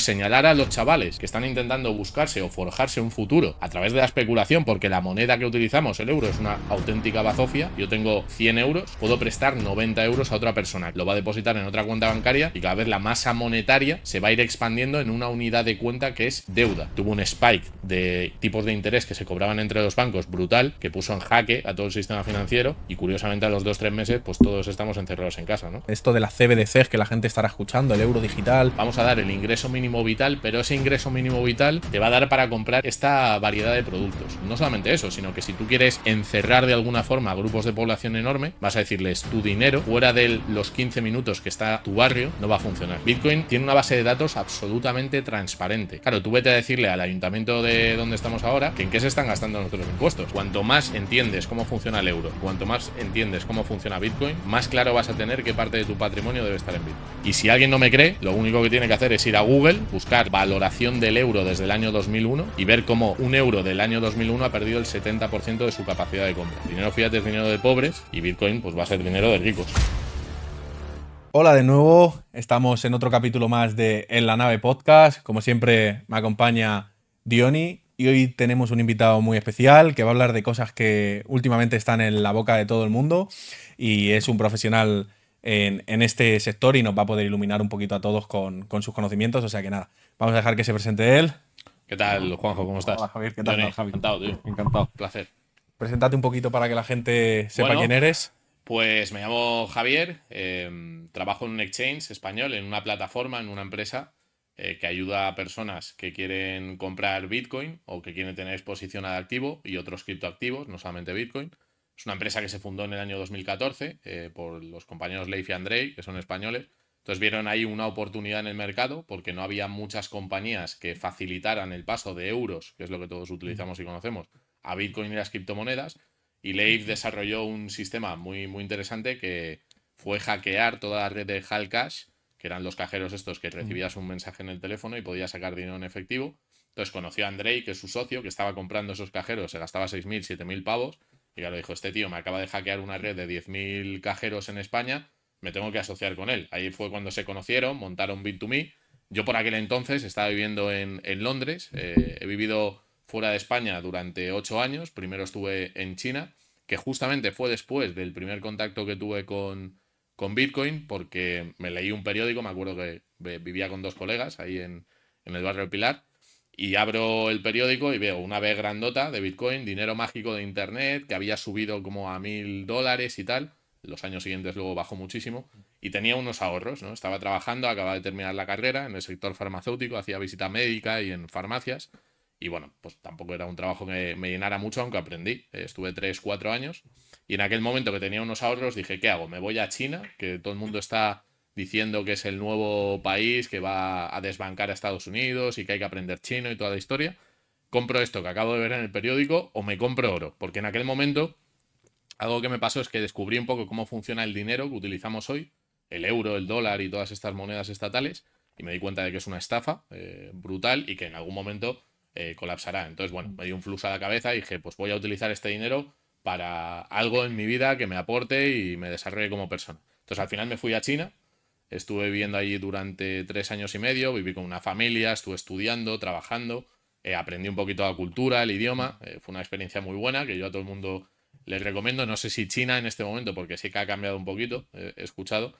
señalar a los chavales que están intentando buscarse o forjarse un futuro a través de la especulación, porque la moneda que utilizamos, el euro, es una auténtica bazofia. Yo tengo 100 euros, puedo prestar 90 euros a otra persona, lo va a depositar en otra cuenta bancaria y cada vez la masa monetaria se va a ir expandiendo en una unidad de cuenta que es deuda. Tuvo un spike de tipos de interés que se cobraban entre los bancos brutal, que puso en jaque a todo el sistema financiero y curiosamente a los 2-3 meses, pues todos estamos encerrados en casa, ¿no? Esto de la CBDC que la gente estará escuchando, el euro digital. Vamos a dar el ingreso mínimo mínimo vital, pero ese ingreso mínimo vital te va a dar para comprar esta variedad de productos. No solamente eso, sino que si tú quieres encerrar de alguna forma a grupos de población enorme, vas a decirles tu dinero fuera de los 15 minutos que está tu barrio no va a funcionar. Bitcoin tiene una base de datos absolutamente transparente. Claro, tú vete a decirle al ayuntamiento de donde estamos ahora que en qué se están gastando nuestros impuestos. Cuanto más entiendes cómo funciona el euro, cuanto más entiendes cómo funciona Bitcoin, más claro vas a tener qué parte de tu patrimonio debe estar en Bitcoin. Y si alguien no me cree, lo único que tiene que hacer es ir a Google buscar valoración del euro desde el año 2001 y ver cómo un euro del año 2001 ha perdido el 70% de su capacidad de compra. Dinero fíjate es dinero de pobres y Bitcoin pues va a ser dinero de ricos. Hola de nuevo, estamos en otro capítulo más de En la nave podcast. Como siempre me acompaña Diony y hoy tenemos un invitado muy especial que va a hablar de cosas que últimamente están en la boca de todo el mundo y es un profesional en, este sector y nos va a poder iluminar un poquito a todos con, sus conocimientos. O sea que nada, vamos a dejar que se presente él. ¿Qué tal, Juanjo? ¿Cómo estás? Hola, Javier. ¿Qué tal, Encantado, tío. Encantado. Placer. Preséntate un poquito para que la gente sepa quién eres. Pues me llamo Javier, eh, trabajo en un exchange español, en una plataforma, en una empresa eh, que ayuda a personas que quieren comprar Bitcoin o que quieren tener exposición al activo y otros criptoactivos, no solamente Bitcoin. Es una empresa que se fundó en el año 2014 eh, por los compañeros Leif y Andrei, que son españoles. Entonces vieron ahí una oportunidad en el mercado porque no había muchas compañías que facilitaran el paso de euros, que es lo que todos utilizamos y conocemos, a Bitcoin y las criptomonedas. Y Leif desarrolló un sistema muy, muy interesante que fue hackear toda la red de Halcash, que eran los cajeros estos que recibías un mensaje en el teléfono y podías sacar dinero en efectivo. Entonces conoció a Andrei, que es su socio, que estaba comprando esos cajeros, se gastaba 6.000, 7.000 pavos y lo dijo, este tío me acaba de hackear una red de 10.000 cajeros en España, me tengo que asociar con él. Ahí fue cuando se conocieron, montaron Bit2Me. Yo por aquel entonces estaba viviendo en, Londres, eh, he vivido fuera de España durante ocho años, primero estuve en China, que justamente fue después del primer contacto que tuve con, con Bitcoin, porque me leí un periódico, me acuerdo que vivía con dos colegas ahí en, el barrio Pilar, y abro el periódico y veo una vez grandota de Bitcoin, dinero mágico de Internet, que había subido como a mil dólares y tal. Los años siguientes luego bajó muchísimo. Y tenía unos ahorros, ¿no? Estaba trabajando, acababa de terminar la carrera en el sector farmacéutico, hacía visita médica y en farmacias. Y bueno, pues tampoco era un trabajo que me llenara mucho, aunque aprendí. Estuve tres, cuatro años. Y en aquel momento que tenía unos ahorros, dije, ¿qué hago? ¿Me voy a China? Que todo el mundo está diciendo que es el nuevo país que va a desbancar a Estados Unidos y que hay que aprender chino y toda la historia. Compro esto que acabo de ver en el periódico o me compro oro, porque en aquel momento algo que me pasó es que descubrí un poco cómo funciona el dinero que utilizamos hoy, el euro, el dólar y todas estas monedas estatales, y me di cuenta de que es una estafa eh, brutal y que en algún momento eh, colapsará. Entonces, bueno, me dio un flujo a la cabeza y dije, pues voy a utilizar este dinero para algo en mi vida que me aporte y me desarrolle como persona. Entonces, al final me fui a China, Estuve viviendo allí durante tres años y medio, viví con una familia, estuve estudiando, trabajando, eh, aprendí un poquito la cultura, el idioma. Eh, fue una experiencia muy buena que yo a todo el mundo les recomiendo. No sé si China en este momento, porque sí que ha cambiado un poquito, eh, he escuchado.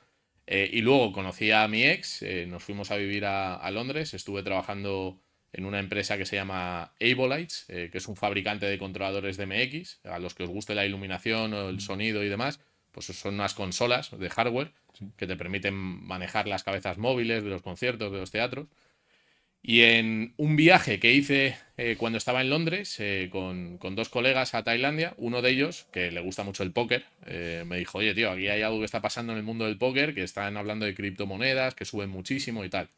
y luego conocí a mi ex, nos fuimos a vivir a, Londres, estuve trabajando en una empresa que se llama Ableites, que es un fabricante de controladores de MX, a los que os guste la iluminación o el sonido y demás, pues son unas consolas de hardware que te permiten manejar las cabezas móviles de los conciertos, de los teatros. Y en un viaje que hice eh, cuando estaba en Londres eh, con, dos colegas a Tailandia, uno de ellos, que le gusta mucho el póker, eh, me dijo, oye, tío, aquí hay algo que está pasando en el mundo del póker, que están hablando de criptomonedas, que suben muchísimo y tal.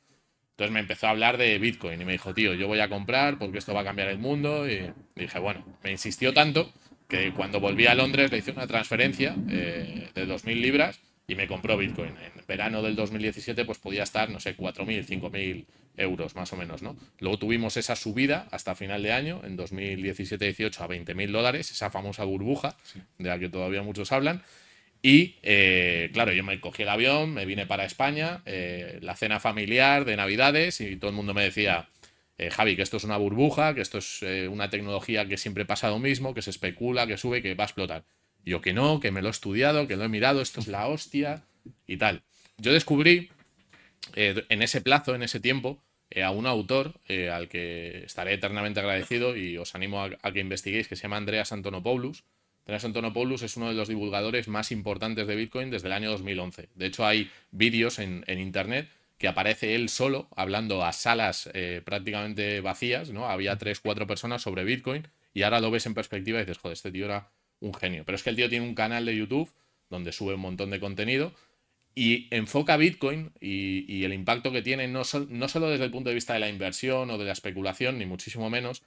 Entonces me empezó a hablar de Bitcoin y me dijo, tío, yo voy a comprar porque esto va a cambiar el mundo. Y dije, bueno, me insistió tanto que cuando volví a Londres le hice una transferencia de 2.000 libras y me compró Bitcoin en verano del 2017, pues podía estar, no sé, 4.000, 5.000 euros más o menos, ¿no? Luego tuvimos esa subida hasta final de año, en 2017-18, a 20.000 dólares, esa famosa burbuja de la que todavía muchos hablan. Y eh, claro, yo me cogí el avión, me vine para España, eh, la cena familiar de Navidades y todo el mundo me decía, eh, Javi, que esto es una burbuja, que esto es una tecnología que siempre pasa lo mismo, que se especula, que sube, que va a explotar yo que no, que me lo he estudiado, que lo he mirado, esto es la hostia y tal. Yo descubrí eh, en ese plazo, en ese tiempo, eh, a un autor eh, al que estaré eternamente agradecido y os animo a, que investiguéis, que se llama Andreas Antonopoulos. Andreas Antonopoulos es uno de los divulgadores más importantes de Bitcoin desde el año 2011. De hecho, hay vídeos en, Internet que aparece él solo hablando a salas prácticamente vacías, ¿no? Había tres, cuatro personas sobre Bitcoin y ahora lo ves en perspectiva y dices, joder, este tío era un genio. Pero es que el tío tiene un canal de YouTube donde sube un montón de contenido y enfoca Bitcoin y, el impacto que tiene no, solo desde el punto de vista de la inversión o de la especulación, ni muchísimo menos,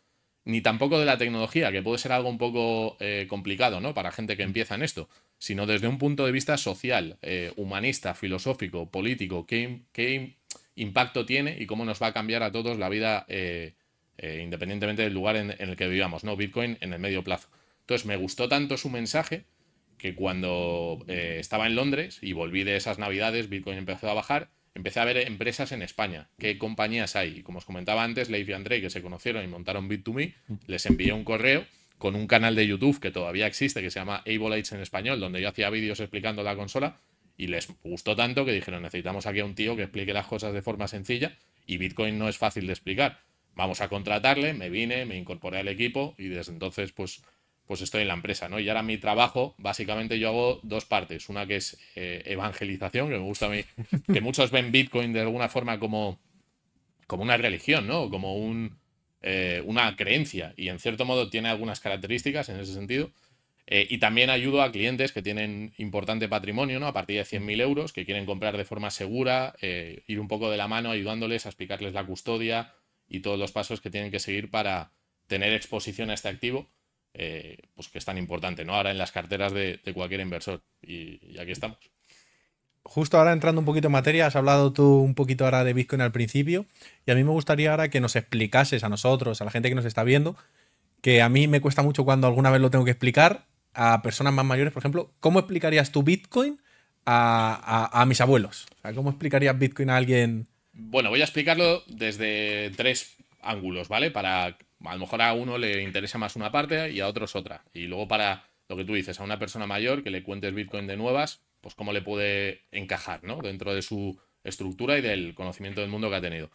ni tampoco de la tecnología, que puede ser algo un poco eh, complicado ¿no? para gente que empieza en esto, sino desde un punto de vista social, eh, humanista, filosófico, político, qué, impacto tiene y cómo nos va a cambiar a todos la vida eh, independientemente del lugar en, en, el que vivamos, ¿no? Bitcoin en el medio plazo. Entonces me gustó tanto su mensaje que cuando eh, estaba en Londres y volví de esas navidades, Bitcoin empezó a bajar, empecé a ver empresas en España, qué compañías hay. Y como os comentaba antes, Leif y André, que se conocieron y montaron Bit2Me, mm. les envié un correo con un canal de YouTube que todavía existe, que se llama Ableites en español, donde yo hacía vídeos explicando la consola, y les gustó tanto que dijeron, necesitamos aquí a un tío que explique las cosas de forma sencilla, y Bitcoin no es fácil de explicar. Vamos a contratarle, me vine, me incorporé al equipo, y desde entonces, pues pues estoy en la empresa, ¿no? Y ahora mi trabajo, básicamente yo hago dos partes. Una que es eh, evangelización, que me gusta a mí, que muchos ven Bitcoin de alguna forma como, como una religión, ¿no? Como eh, una creencia y en cierto modo tiene algunas características en ese sentido. Eh, y también ayudo a clientes que tienen importante patrimonio, ¿no? A partir de 100.000 euros, que quieren comprar de forma segura, ir un poco de la mano ayudándoles a explicarles la custodia y todos los pasos que tienen que seguir para tener exposición a este activo eh, pues que es tan importante, ¿no? Ahora en las carteras de, cualquier inversor. Y, aquí estamos. Justo ahora entrando un poquito en materia, has hablado tú un poquito ahora de Bitcoin al principio, y a mí me gustaría ahora que nos explicases a nosotros, a la gente que nos está viendo, que a mí me cuesta mucho cuando alguna vez lo tengo que explicar a personas más mayores, por ejemplo, ¿cómo explicarías tu Bitcoin a, a mis abuelos? O sea, ¿cómo explicarías Bitcoin a alguien? Bueno, voy a explicarlo desde tres ángulos, ¿vale? Para a lo mejor a uno le interesa más una parte y a otros otra. Y luego para lo que tú dices, a una persona mayor que le cuentes Bitcoin de nuevas, pues cómo le puede encajar, ¿no? Dentro de su estructura y del conocimiento del mundo que ha tenido.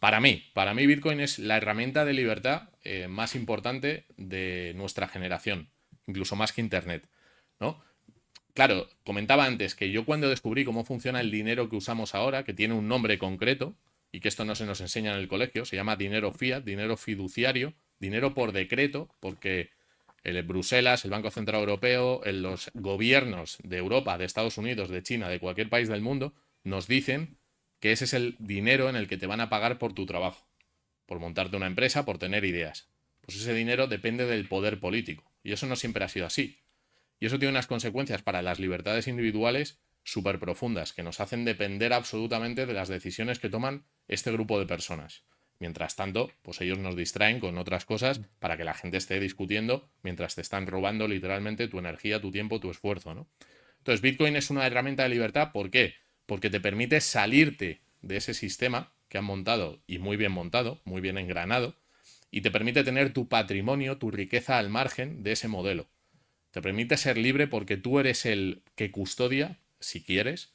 Para mí, para mí Bitcoin es la herramienta de libertad eh, más importante de nuestra generación, incluso más que Internet, ¿no? Claro, comentaba antes que yo cuando descubrí cómo funciona el dinero que usamos ahora, que tiene un nombre concreto, y que esto no se nos enseña en el colegio, se llama dinero fiat, dinero fiduciario, dinero por decreto, porque Bruselas, el Banco Central Europeo, los gobiernos de Europa, de Estados Unidos, de China, de cualquier país del mundo, nos dicen que ese es el dinero en el que te van a pagar por tu trabajo, por montarte una empresa, por tener ideas. Pues ese dinero depende del poder político. Y eso no siempre ha sido así. Y eso tiene unas consecuencias para las libertades individuales súper profundas que nos hacen depender absolutamente de las decisiones que toman este grupo de personas. Mientras tanto, pues ellos nos distraen con otras cosas mm. para que la gente esté discutiendo mientras te están robando literalmente tu energía, tu tiempo, tu esfuerzo, ¿no? Entonces, Bitcoin es una herramienta de libertad, ¿por qué? Porque te permite salirte de ese sistema que han montado y muy bien montado, muy bien engranado, y te permite tener tu patrimonio, tu riqueza al margen de ese modelo. Te permite ser libre porque tú eres el que custodia si quieres,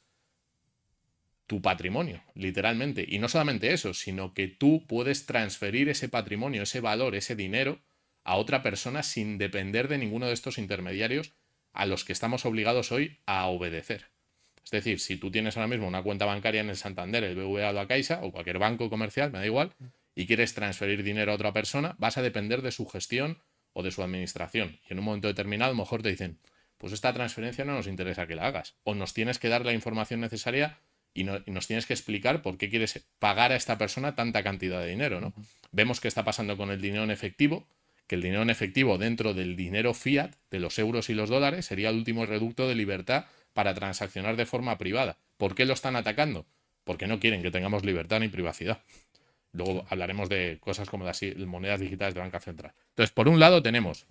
tu patrimonio, literalmente. Y no solamente eso, sino que tú puedes transferir ese patrimonio, ese valor, ese dinero a otra persona sin depender de ninguno de estos intermediarios a los que estamos obligados hoy a obedecer. Es decir, si tú tienes ahora mismo una cuenta bancaria en el Santander, el BVA o la Caixa o cualquier banco comercial, me da igual, y quieres transferir dinero a otra persona, vas a depender de su gestión o de su administración. Y en un momento determinado, a lo mejor te dicen, pues esta transferencia no nos interesa que la hagas. O nos tienes que dar la información necesaria y, nos tienes que explicar por qué quieres pagar a esta persona tanta cantidad de dinero, ¿no? Vemos qué está pasando con el dinero en efectivo, que el dinero en efectivo dentro del dinero fiat, de los euros y los dólares, sería el último reducto de libertad para transaccionar de forma privada. ¿Por qué lo están atacando? Porque no quieren que tengamos libertad ni privacidad. Luego hablaremos de cosas como las monedas digitales de banca central. Entonces, por un lado tenemos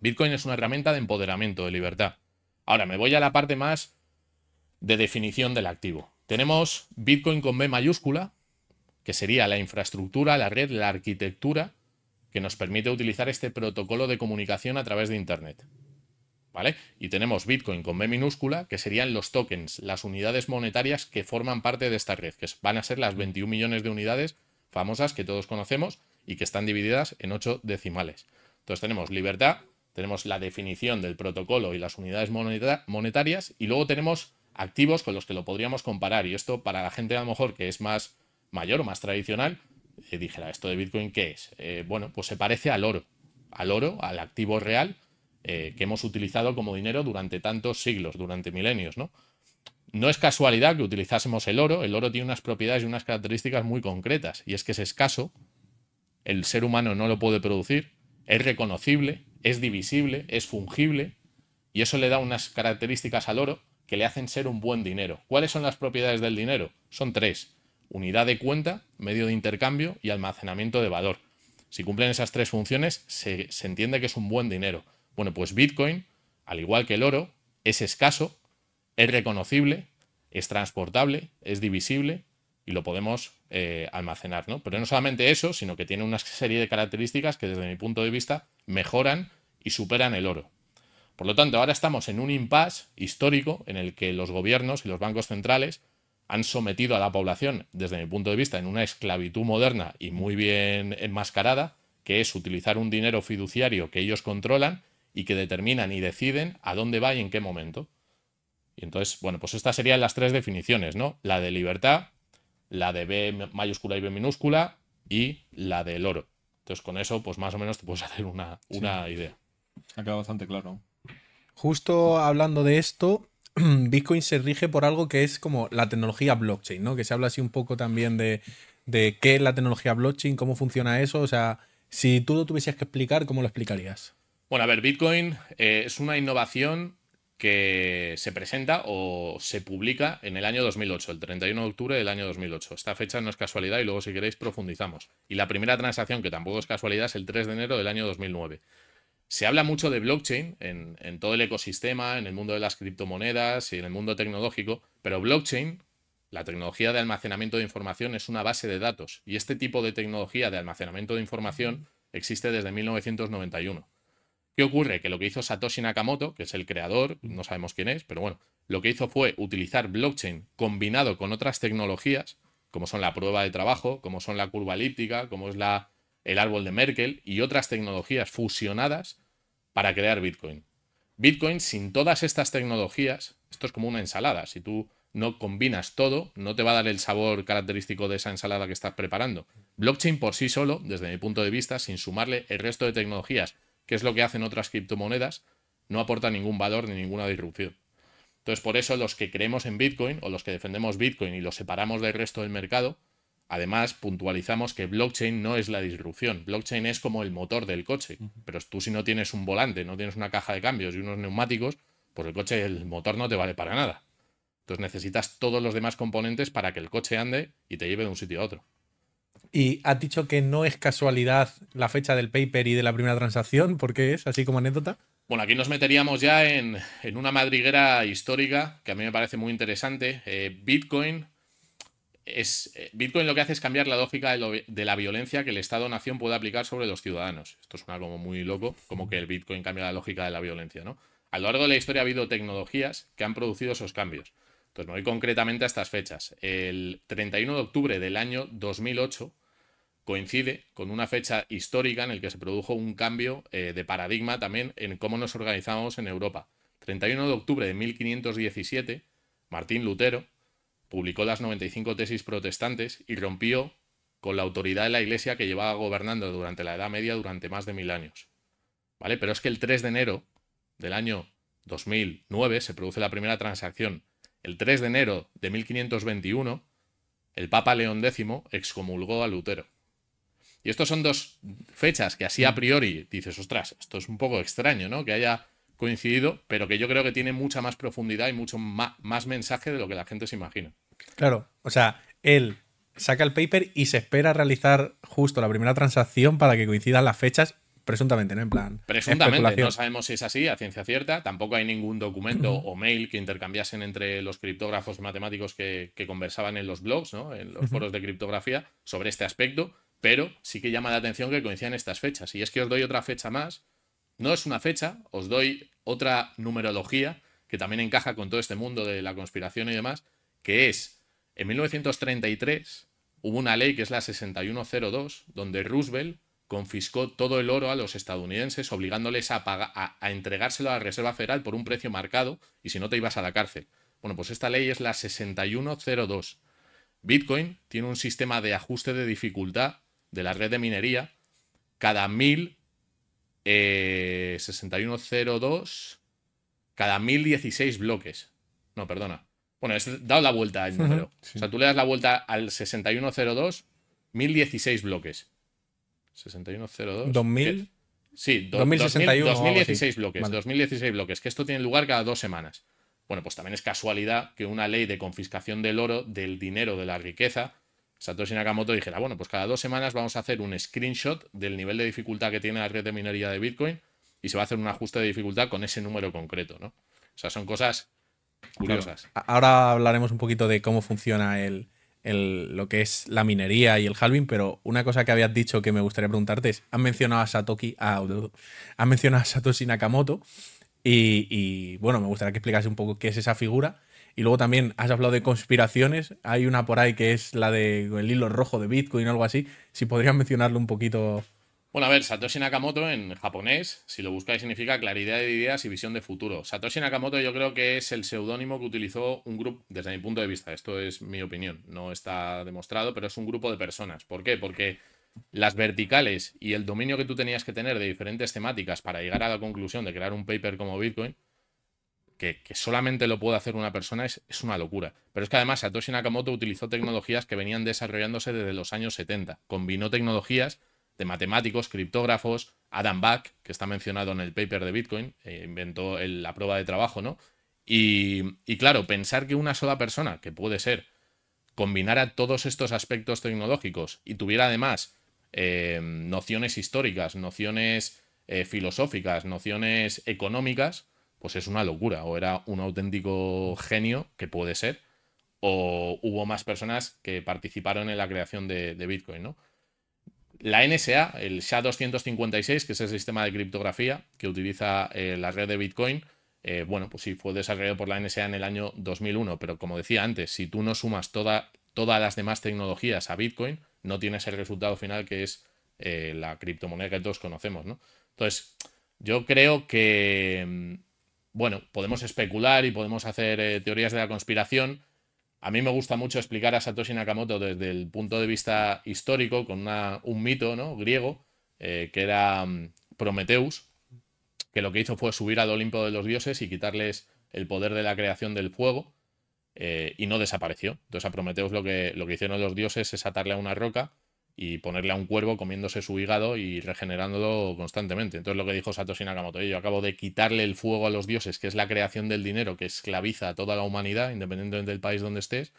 Bitcoin es una herramienta de empoderamiento, de libertad. Ahora me voy a la parte más de definición del activo. Tenemos Bitcoin con B mayúscula, que sería la infraestructura, la red, la arquitectura que nos permite utilizar este protocolo de comunicación a través de Internet. ¿Vale? Y tenemos Bitcoin con B minúscula, que serían los tokens, las unidades monetarias que forman parte de esta red, que van a ser las 21 millones de unidades famosas que todos conocemos y que están divididas en 8 decimales. Entonces tenemos libertad, tenemos la definición del protocolo y las unidades monetarias, y luego tenemos activos con los que lo podríamos comparar. Y esto para la gente a lo mejor que es más mayor o más tradicional, eh, dijera, ¿esto de Bitcoin qué es? Eh, bueno, pues se parece al oro, al oro, al activo real eh, que hemos utilizado como dinero durante tantos siglos, durante milenios, ¿no? No es casualidad que utilizásemos el oro, el oro tiene unas propiedades y unas características muy concretas, y es que es escaso, el ser humano no lo puede producir, es reconocible, es divisible, es fungible y eso le da unas características al oro que le hacen ser un buen dinero. ¿Cuáles son las propiedades del dinero? Son tres. Unidad de cuenta, medio de intercambio y almacenamiento de valor. Si cumplen esas tres funciones, se, se entiende que es un buen dinero. Bueno, pues Bitcoin, al igual que el oro, es escaso, es reconocible, es transportable, es divisible y lo podemos eh, almacenar, ¿no? Pero no solamente eso, sino que tiene una serie de características que desde mi punto de vista mejoran y superan el oro. Por lo tanto, ahora estamos en un impasse histórico en el que los gobiernos y los bancos centrales han sometido a la población, desde mi punto de vista, en una esclavitud moderna y muy bien enmascarada, que es utilizar un dinero fiduciario que ellos controlan y que determinan y deciden a dónde va y en qué momento. Y entonces, bueno, pues estas serían las tres definiciones, ¿no? La de libertad, la de B mayúscula y B minúscula y la del oro. Entonces con eso, pues más o menos te puedes hacer una, una idea. Ha quedado bastante claro. Justo hablando de esto, Bitcoin se rige por algo que es como la tecnología blockchain, ¿no? Que se habla así un poco también de, de qué es la tecnología blockchain, cómo funciona eso. O sea, si tú lo tuvieses que explicar, ¿cómo lo explicarías? Bueno, a ver, Bitcoin eh, es una innovación que se presenta o se publica en el año 2008, el 31 de octubre del año 2008. Esta fecha no es casualidad y luego si queréis profundizamos. Y la primera transacción, que tampoco es casualidad, es el 3 de enero del año 2009. Se habla mucho de blockchain en, todo el ecosistema, en el mundo de las criptomonedas y en el mundo tecnológico, pero blockchain, la tecnología de almacenamiento de información, es una base de datos y este tipo de tecnología de almacenamiento de información existe desde 1991. ¿Qué ocurre? Que lo que hizo Satoshi Nakamoto, que es el creador, no sabemos quién es, pero bueno, lo que hizo fue utilizar blockchain combinado con otras tecnologías, como son la prueba de trabajo, como son la curva elíptica, como es la, el árbol de Merkel y otras tecnologías fusionadas para crear Bitcoin. Bitcoin sin todas estas tecnologías, esto es como una ensalada, si tú no combinas todo, no te va a dar el sabor característico de esa ensalada que estás preparando. Blockchain por sí solo, desde mi punto de vista, sin sumarle el resto de tecnologías que es lo que hacen otras criptomonedas, no aporta ningún valor ni ninguna disrupción. Entonces, por eso los que creemos en Bitcoin o los que defendemos Bitcoin y lo separamos del resto del mercado, además puntualizamos que blockchain no es la disrupción. Blockchain es como el motor del coche. Pero tú si no tienes un volante, no tienes una caja de cambios y unos neumáticos, pues el coche, el motor no te vale para nada. Entonces necesitas todos los demás componentes para que el coche ande y te lleve de un sitio a otro. Y has dicho que no es casualidad la fecha del paper y de la primera transacción, ¿por qué es? Así como anécdota. Bueno, aquí nos meteríamos ya en, una madriguera histórica que a mí me parece muy interesante. Eh, Bitcoin es. Eh, Bitcoin lo que hace es cambiar la lógica de, la violencia que el Estado-nación puede aplicar sobre los ciudadanos. Esto un algo muy loco, como que el Bitcoin cambia la lógica de la violencia, ¿no? A lo largo de la historia ha habido tecnologías que han producido esos cambios. Pues me voy concretamente a estas fechas. El 31 de octubre del año 2008 coincide con una fecha histórica en la que se produjo un cambio eh, de paradigma también en cómo nos organizamos en Europa. 31 de octubre de 1517, Martín Lutero publicó las 95 tesis protestantes y rompió con la autoridad de la Iglesia que llevaba gobernando durante la Edad Media durante más de mil años. ¿Vale? Pero es que el 3 de enero del año 2009 se produce la primera transacción el 3 de enero de 1521, el Papa León X excomulgó a Lutero. Y estos son dos fechas que así a mm. priori dices, ostras, esto es un poco extraño, ¿no? Que haya coincidido, pero que yo creo que tiene mucha más profundidad y mucho más mensaje de lo que la gente se imagina. Claro, o sea, él saca el paper y se espera realizar justo la primera transacción para que coincidan las fechas Presuntamente, ¿no? En plan. Presuntamente, no sabemos si es así, a ciencia cierta. Tampoco hay ningún documento o mail que intercambiasen entre los criptógrafos matemáticos que, conversaban en los blogs, ¿no? En los foros de criptografía sobre este aspecto, pero sí que llama la atención que coincidan estas fechas. Y es que os doy otra fecha más. No es una fecha, os doy otra numerología que también encaja con todo este mundo de la conspiración y demás, que es en 1933 hubo una ley que es la 6102, donde Roosevelt confiscó todo el oro a los estadounidenses, obligándoles a, pagar, a, entregárselo a la Reserva Federal por un precio marcado y si no te ibas a la cárcel. Bueno, pues esta ley es la 6102. Bitcoin tiene un sistema de ajuste de dificultad de la red de minería cada mil 6102, eh, cada 1016 bloques. No, perdona. Bueno, es dado la vuelta al número. O sea, tú le das la vuelta al 6102, 1016 bloques. 6102. 2000. sí, 2016 bloques. 2016 bloques. Que esto tiene lugar cada dos semanas. Bueno, pues también es casualidad que una ley de confiscación del oro, del dinero, de la riqueza, Satoshi Nakamoto dijera, bueno, pues cada dos semanas vamos a hacer un screenshot del nivel de dificultad que tiene la red de minería de Bitcoin y se va a hacer un ajuste de dificultad con ese número concreto, ¿no? O sea, son cosas curiosas. Ahora hablaremos un poquito de cómo funciona el, lo que es la minería y el halving, pero una cosa que habías dicho que me gustaría preguntarte es, han mencionado a Satoki, mencionado a Satoshi Nakamoto y, bueno, me gustaría que explicase un poco qué es esa figura. Y luego también has hablado de conspiraciones, hay una por ahí que es la del el hilo rojo de Bitcoin o algo así, si podrías mencionarlo un poquito bueno, a ver, Satoshi Nakamoto en japonés, si lo buscáis, significa claridad de ideas y visión de futuro. Satoshi Nakamoto yo creo que es el seudónimo que utilizó un grupo, desde mi punto de vista, esto es mi opinión, no está demostrado, pero es un grupo de personas. ¿Por qué? Porque las verticales y el dominio que tú tenías que tener de diferentes temáticas para llegar a la conclusión de crear un paper como Bitcoin, que, solamente lo puede hacer una persona, es, es una locura. Pero es que además Satoshi Nakamoto utilizó tecnologías que venían desarrollándose desde los años 70, combinó tecnologías de matemáticos, criptógrafos, Adam Back, que está mencionado en el paper de Bitcoin, eh, inventó la prueba de trabajo, ¿no? Y, claro, pensar que una sola persona, que puede ser, combinara todos estos aspectos tecnológicos y tuviera además eh, nociones históricas, nociones eh, filosóficas, nociones económicas, pues es una locura. O era un auténtico genio, que puede ser, o hubo más personas que participaron en la creación de Bitcoin, ¿no? La NSA, el SHA-256, que es el sistema de criptografía que utiliza eh, la red de Bitcoin, eh, bueno, pues sí, fue desarrollado por la NSA en el año 2001, pero como decía antes, si tú no sumas toda, todas las demás tecnologías a Bitcoin, no tienes el resultado final que es eh, la criptomoneda que todos conocemos, ¿no? Entonces, yo creo que, mm, bueno, podemos especular y podemos hacer teorías de la conspiración, a mí me gusta mucho explicar a Satoshi Nakamoto desde el punto de vista histórico, con un mito ¿no? griego, eh, que era mm, Prometeus, que lo que hizo fue subir al Olimpo de los dioses y quitarles el poder de la creación del fuego, eh, y no desapareció. Entonces a Prometeus lo que, lo que hicieron los dioses es atarle a una roca y ponerle a un cuervo comiéndose su hígado y regenerándolo constantemente. Entonces lo que dijo Satoshi Nakamoto, yo acabo de quitarle el fuego a los dioses, que es la creación del dinero que esclaviza a toda la humanidad, independientemente del país donde estés,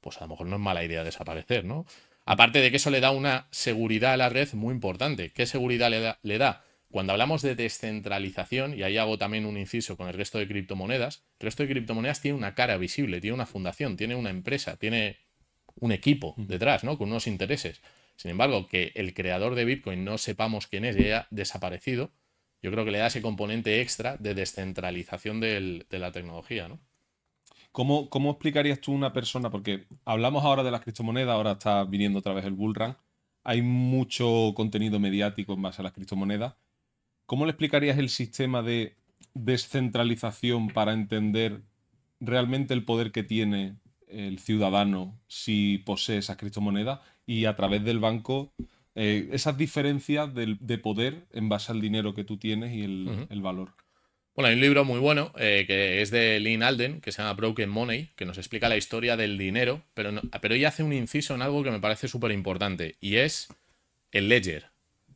pues a lo mejor no es mala idea desaparecer, ¿no? Aparte de que eso le da una seguridad a la red muy importante. ¿Qué seguridad le da? Le da? Cuando hablamos de descentralización, y ahí hago también un inciso con el resto de criptomonedas, el resto de criptomonedas tiene una cara visible, tiene una fundación, tiene una empresa, tiene un equipo detrás, ¿no? Con unos intereses. Sin embargo, que el creador de Bitcoin no sepamos quién es y haya desaparecido, yo creo que le da ese componente extra de descentralización de la tecnología, ¿no? ¿Cómo, explicarías tú a una persona? Porque hablamos ahora de las criptomonedas, ahora está viniendo otra vez el bullrun. Hay mucho contenido mediático en base a las criptomonedas. ¿Cómo le explicarías el sistema de descentralización para entender realmente el poder que tiene el ciudadano si posee esas criptomonedas y a través del banco eh, esas diferencias de, poder en base al dinero que tú tienes y el, valor. Bueno, hay un libro muy bueno eh, que es de Lynn Alden, que se llama Broken Money, que nos explica la historia del dinero, pero, pero ella hace un inciso en algo que me parece súper importante, y es el ledger,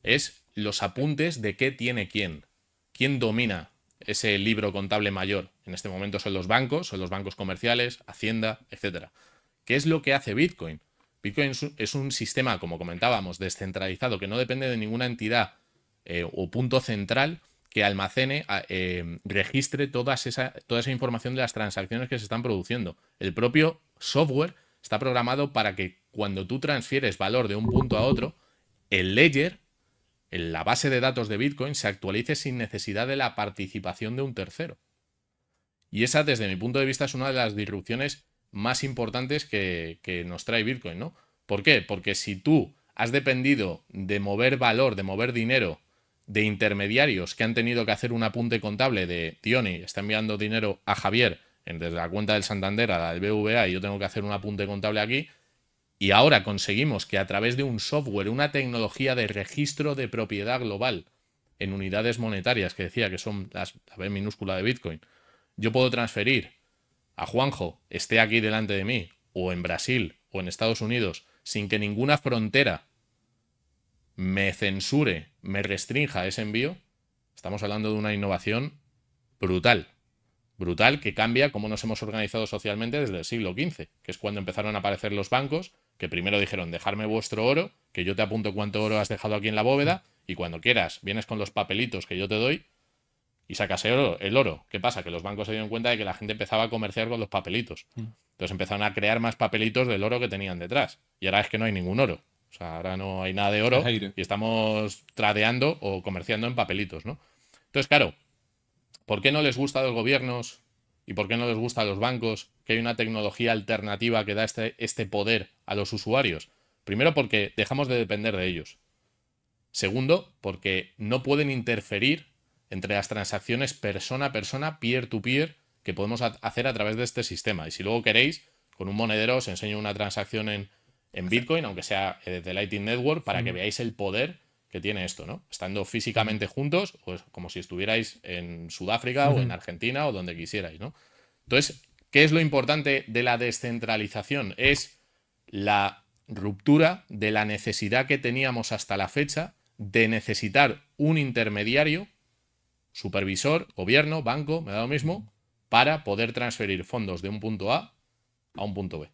es los apuntes de qué tiene quién, quién domina ese libro contable mayor. En este momento son los bancos, son los bancos comerciales, Hacienda, etc. ¿Qué es lo que hace Bitcoin? Bitcoin es un sistema, como comentábamos, descentralizado, que no depende de ninguna entidad eh, o punto central que almacene, eh, registre toda esa información de las transacciones que se están produciendo. El propio software está programado para que cuando tú transfieres valor de un punto a otro, el ledger, la base de datos de Bitcoin, se actualice sin necesidad de la participación de un tercero. Y esa, desde mi punto de vista, es una de las disrupciones más importantes que, nos trae Bitcoin, ¿no? ¿Por qué? Porque si tú has dependido de mover valor, de mover dinero de intermediarios que han tenido que hacer un apunte contable de Diony está enviando dinero a Javier desde la cuenta del Santander a la del BVA y yo tengo que hacer un apunte contable aquí. Y ahora conseguimos que a través de un software, una tecnología de registro de propiedad global en unidades monetarias, que decía que son las, la B minúscula de Bitcoin, yo puedo transferir a Juanjo esté aquí delante de mí, o en Brasil, o en Estados Unidos, sin que ninguna frontera me censure, me restrinja ese envío, estamos hablando de una innovación brutal. Brutal que cambia cómo nos hemos organizado socialmente desde el siglo XV, que es cuando empezaron a aparecer los bancos, que primero dijeron, dejarme vuestro oro, que yo te apunto cuánto oro has dejado aquí en la bóveda, y cuando quieras, vienes con los papelitos que yo te doy y sacase el oro. ¿Qué pasa? Que los bancos se dieron cuenta de que la gente empezaba a comerciar con los papelitos. Mm. Entonces empezaron a crear más papelitos del oro que tenían detrás. Y ahora es que no hay ningún oro. O sea, ahora no hay nada de oro y estamos tradeando o comerciando en papelitos, ¿no? Entonces, claro, ¿por qué no les gusta a los gobiernos y por qué no les gusta a los bancos que hay una tecnología alternativa que da este, este poder a los usuarios? Primero, porque dejamos de depender de ellos. Segundo, porque no pueden interferir entre las transacciones persona a persona, peer-to-peer, que podemos hacer a través de este sistema. Y si luego queréis, con un monedero os enseño una transacción en, Bitcoin, aunque sea desde eh, Lightning Network, para que veáis el poder que tiene esto, ¿no? Estando físicamente juntos, pues como si estuvierais en Sudáfrica o en Argentina o donde quisierais, ¿no? Entonces, ¿qué es lo importante de la descentralización? Es la ruptura de la necesidad que teníamos hasta la fecha de necesitar un intermediario supervisor, gobierno, banco, me da lo mismo, para poder transferir fondos de un punto A a un punto B.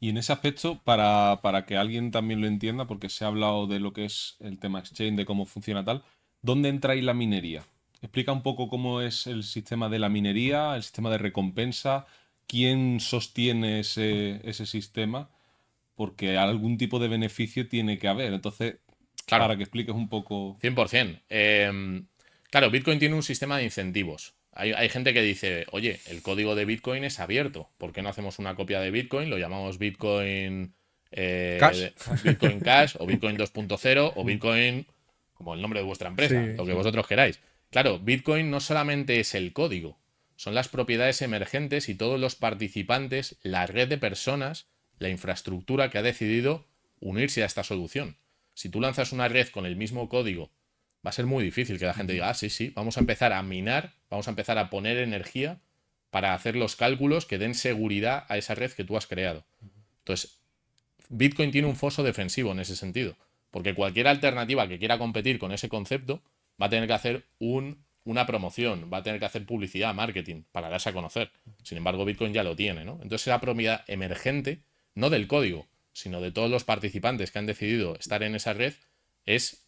Y en ese aspecto, para, que alguien también lo entienda, porque se ha hablado de lo que es el tema exchange, de cómo funciona tal, ¿dónde entra ahí la minería? Explica un poco cómo es el sistema de la minería, el sistema de recompensa, quién sostiene ese, sistema, porque algún tipo de beneficio tiene que haber. Entonces, para que expliques un poco. 100%. Claro, Bitcoin tiene un sistema de incentivos. Hay, gente que dice, oye, el código de Bitcoin es abierto. ¿Por qué no hacemos una copia de Bitcoin? Lo llamamos Bitcoin eh, Cash. Bitcoin Cash o Bitcoin 2.0 o Bitcoin como el nombre de vuestra empresa, lo que vosotros queráis. Claro, Bitcoin no solamente es el código, son las propiedades emergentes y todos los participantes, la red de personas, la infraestructura que ha decidido unirse a esta solución. Si tú lanzas una red con el mismo código va a ser muy difícil que la gente diga, ah, sí, sí, vamos a empezar a minar, vamos a empezar a poner energía para hacer los cálculos que den seguridad a esa red que tú has creado. Entonces, Bitcoin tiene un foso defensivo en ese sentido, porque cualquier alternativa que quiera competir con ese concepto va a tener que hacer un, una promoción, va a tener que hacer publicidad, marketing, para darse a conocer. Sin embargo, Bitcoin ya lo tiene, ¿no? Entonces, esa propiedad emergente, no del código, sino de todos los participantes que han decidido estar en esa red, es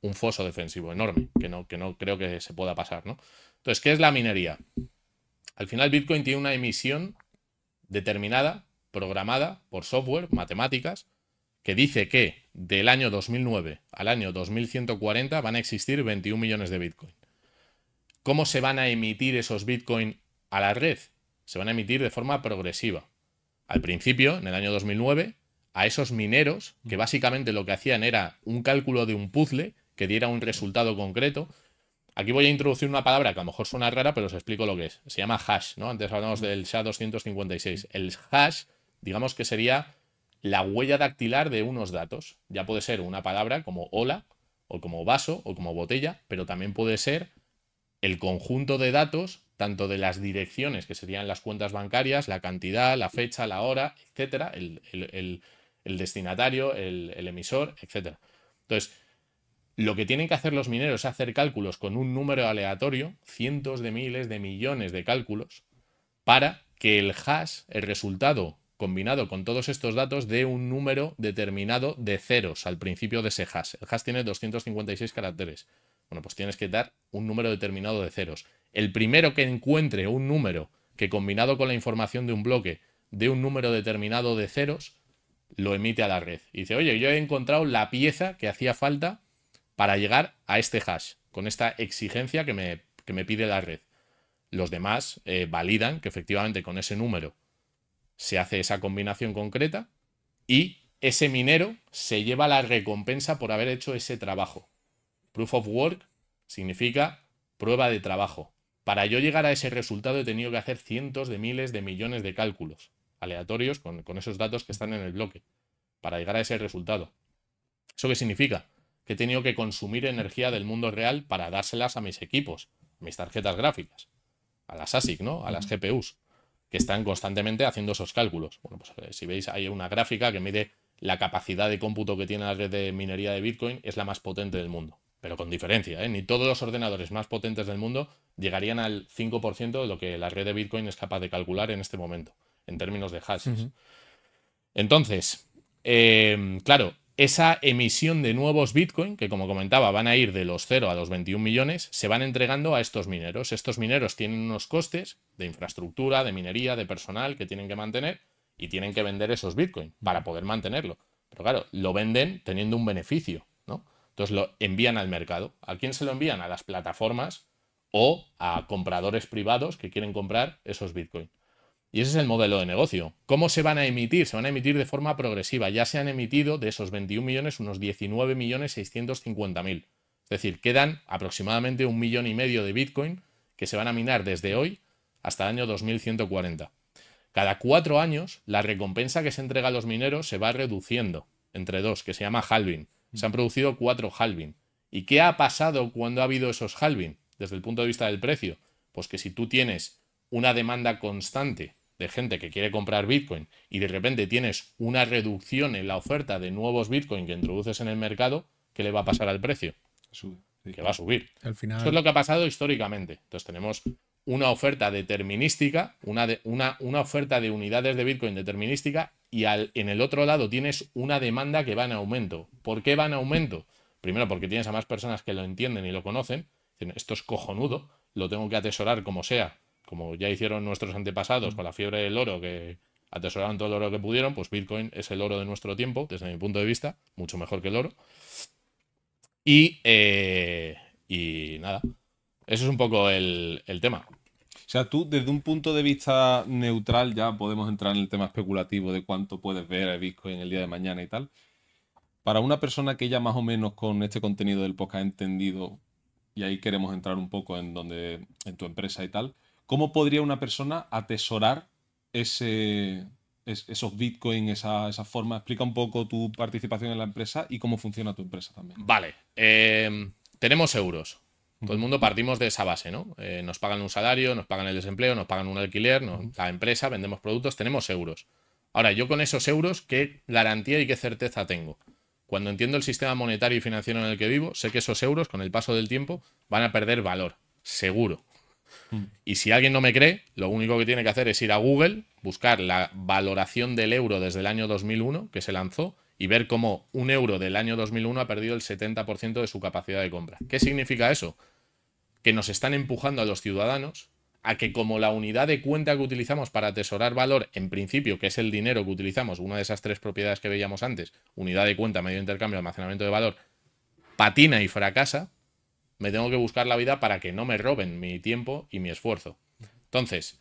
un foso defensivo enorme, que no, que no creo que se pueda pasar, ¿no? Entonces, ¿qué es la minería? Al final, Bitcoin tiene una emisión determinada, programada por software, matemáticas, que dice que del año 2009 al año 2140 van a existir 21 millones de Bitcoin. ¿Cómo se van a emitir esos Bitcoin a la red? Se van a emitir de forma progresiva. Al principio, en el año 2009, a esos mineros, que mm. básicamente lo que hacían era un cálculo de un puzzle, que diera un resultado concreto. Aquí voy a introducir una palabra que a lo mejor suena rara, pero os explico lo que es. Se llama hash, ¿no? Antes hablamos del SHA-256. El hash, digamos que sería la huella dactilar de unos datos. Ya puede ser una palabra como hola, o como vaso, o como botella, pero también puede ser el conjunto de datos, tanto de las direcciones, que serían las cuentas bancarias, la cantidad, la fecha, la hora, etcétera, el, el destinatario, el, emisor, etcétera. Entonces, lo que tienen que hacer los mineros es hacer cálculos con un número aleatorio, cientos de miles de millones de cálculos, para que el hash, el resultado combinado con todos estos datos, dé un número determinado de ceros al principio de ese hash. El hash tiene 256 caracteres. Bueno, pues tienes que dar un número determinado de ceros. El primero que encuentre un número que combinado con la información de un bloque dé un número determinado de ceros, lo emite a la red. Y dice, oye, yo he encontrado la pieza que hacía falta para llegar a este hash, con esta exigencia que me, me pide la red. Los demás eh, validan que efectivamente con ese número se hace esa combinación concreta y ese minero se lleva la recompensa por haber hecho ese trabajo. Proof of work significa prueba de trabajo. Para yo llegar a ese resultado he tenido que hacer cientos de miles de millones de cálculos aleatorios con, con esos datos que están en el bloque para llegar a ese resultado. ¿Eso qué significa? que he tenido que consumir energía del mundo real para dárselas a mis equipos, mis tarjetas gráficas, a las ASIC, ¿no? A las GPUs, que están constantemente haciendo esos cálculos. Bueno, pues eh, si veis, hay una gráfica que mide la capacidad de cómputo que tiene la red de minería de Bitcoin, es la más potente del mundo. Pero con diferencia, ¿eh? ni todos los ordenadores más potentes del mundo llegarían al 5% de lo que la red de Bitcoin es capaz de calcular en este momento, en términos de hashes. Entonces, eh, claro, esa emisión de nuevos Bitcoin, que como comentaba van a ir de los 0 a los 21 millones, se van entregando a estos mineros. Estos mineros tienen unos costes de infraestructura, de minería, de personal que tienen que mantener y tienen que vender esos Bitcoin para poder mantenerlo. Pero claro, lo venden teniendo un beneficio, ¿no? Entonces lo envían al mercado. ¿A quién se lo envían? A las plataformas o a compradores privados que quieren comprar esos Bitcoin. Y ese es el modelo de negocio. ¿Cómo se van a emitir? Se van a emitir de forma progresiva. Ya se han emitido de esos 21 millones unos 19.650.000. millones mil. Es decir, quedan aproximadamente un millón y medio de Bitcoin que se van a minar desde hoy hasta el año 2140. Cada cuatro años, la recompensa que se entrega a los mineros se va reduciendo entre dos, que se llama halving. Se han producido cuatro halving. ¿Y qué ha pasado cuando ha habido esos halving desde el punto de vista del precio? Pues que si tú tienes una demanda constante de gente que quiere comprar Bitcoin y de repente tienes una reducción en la oferta de nuevos Bitcoin que introduces en el mercado, ¿qué le va a pasar al precio? Que va a subir. Eso es lo que ha pasado históricamente. Entonces tenemos una oferta determinística, una, una, una oferta de unidades de Bitcoin determinística y al, en el otro lado tienes una demanda que va en aumento. ¿Por qué va en aumento? Primero porque tienes a más personas que lo entienden y lo conocen. Esto es cojonudo, lo tengo que atesorar como sea como ya hicieron nuestros antepasados mm. con la fiebre del oro, que atesoraron todo el oro que pudieron, pues Bitcoin es el oro de nuestro tiempo, desde mi punto de vista, mucho mejor que el oro. Y, eh, y nada, eso es un poco el, el tema. O sea, tú desde un punto de vista neutral, ya podemos entrar en el tema especulativo de cuánto puedes ver a Bitcoin el día de mañana y tal. Para una persona que ya más o menos con este contenido del podcast ha entendido, y ahí queremos entrar un poco en donde, en tu empresa y tal, ¿Cómo podría una persona atesorar esos bitcoins, esa, forma? Explica un poco tu participación en la empresa y cómo funciona tu empresa también. Vale, em, tenemos euros. Todo el mundo partimos de esa base, ¿no? Eh, nos pagan un salario, nos pagan el desempleo, nos pagan un alquiler, la empresa, vendemos productos, tenemos euros. Ahora, yo con esos euros, ¿qué garantía y qué certeza tengo? Cuando entiendo el sistema monetario y financiero en el que vivo, sé que esos euros, con el paso del tiempo, van a perder valor, seguro. Y si alguien no me cree, lo único que tiene que hacer es ir a Google, buscar la valoración del euro desde el año 2001, que se lanzó, y ver cómo un euro del año 2001 ha perdido el 70% de su capacidad de compra. ¿Qué significa eso? Que nos están empujando a los ciudadanos a que como la unidad de cuenta que utilizamos para atesorar valor, en principio, que es el dinero que utilizamos, una de esas tres propiedades que veíamos antes, unidad de cuenta, medio de intercambio, almacenamiento de valor, patina y fracasa, me tengo que buscar la vida para que no me roben mi tiempo y mi esfuerzo. Entonces,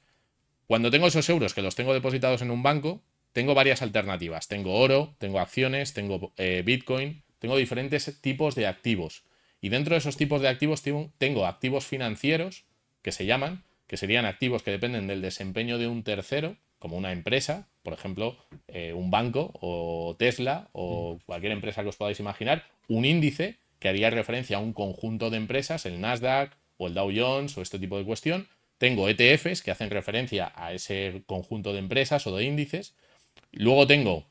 cuando tengo esos euros que los tengo depositados en un banco, tengo varias alternativas. Tengo oro, tengo acciones, tengo eh, Bitcoin, tengo diferentes tipos de activos. Y dentro de esos tipos de activos tengo activos financieros, que se llaman, que serían activos que dependen del desempeño de un tercero, como una empresa, por ejemplo, eh, un banco o Tesla o cualquier empresa que os podáis imaginar, un índice que haría referencia a un conjunto de empresas, el Nasdaq o el Dow Jones o este tipo de cuestión. Tengo ETFs que hacen referencia a ese conjunto de empresas o de índices. Luego tengo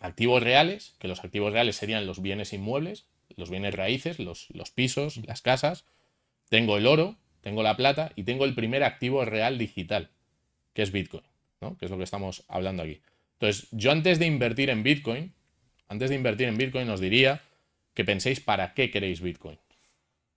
activos reales, que los activos reales serían los bienes inmuebles, los bienes raíces, los, pisos, las casas. Tengo el oro, tengo la plata y tengo el primer activo real digital, que es Bitcoin, ¿no? que es lo que estamos hablando aquí. Entonces, yo antes de invertir en Bitcoin, antes de invertir en Bitcoin os diría que penséis para qué queréis Bitcoin.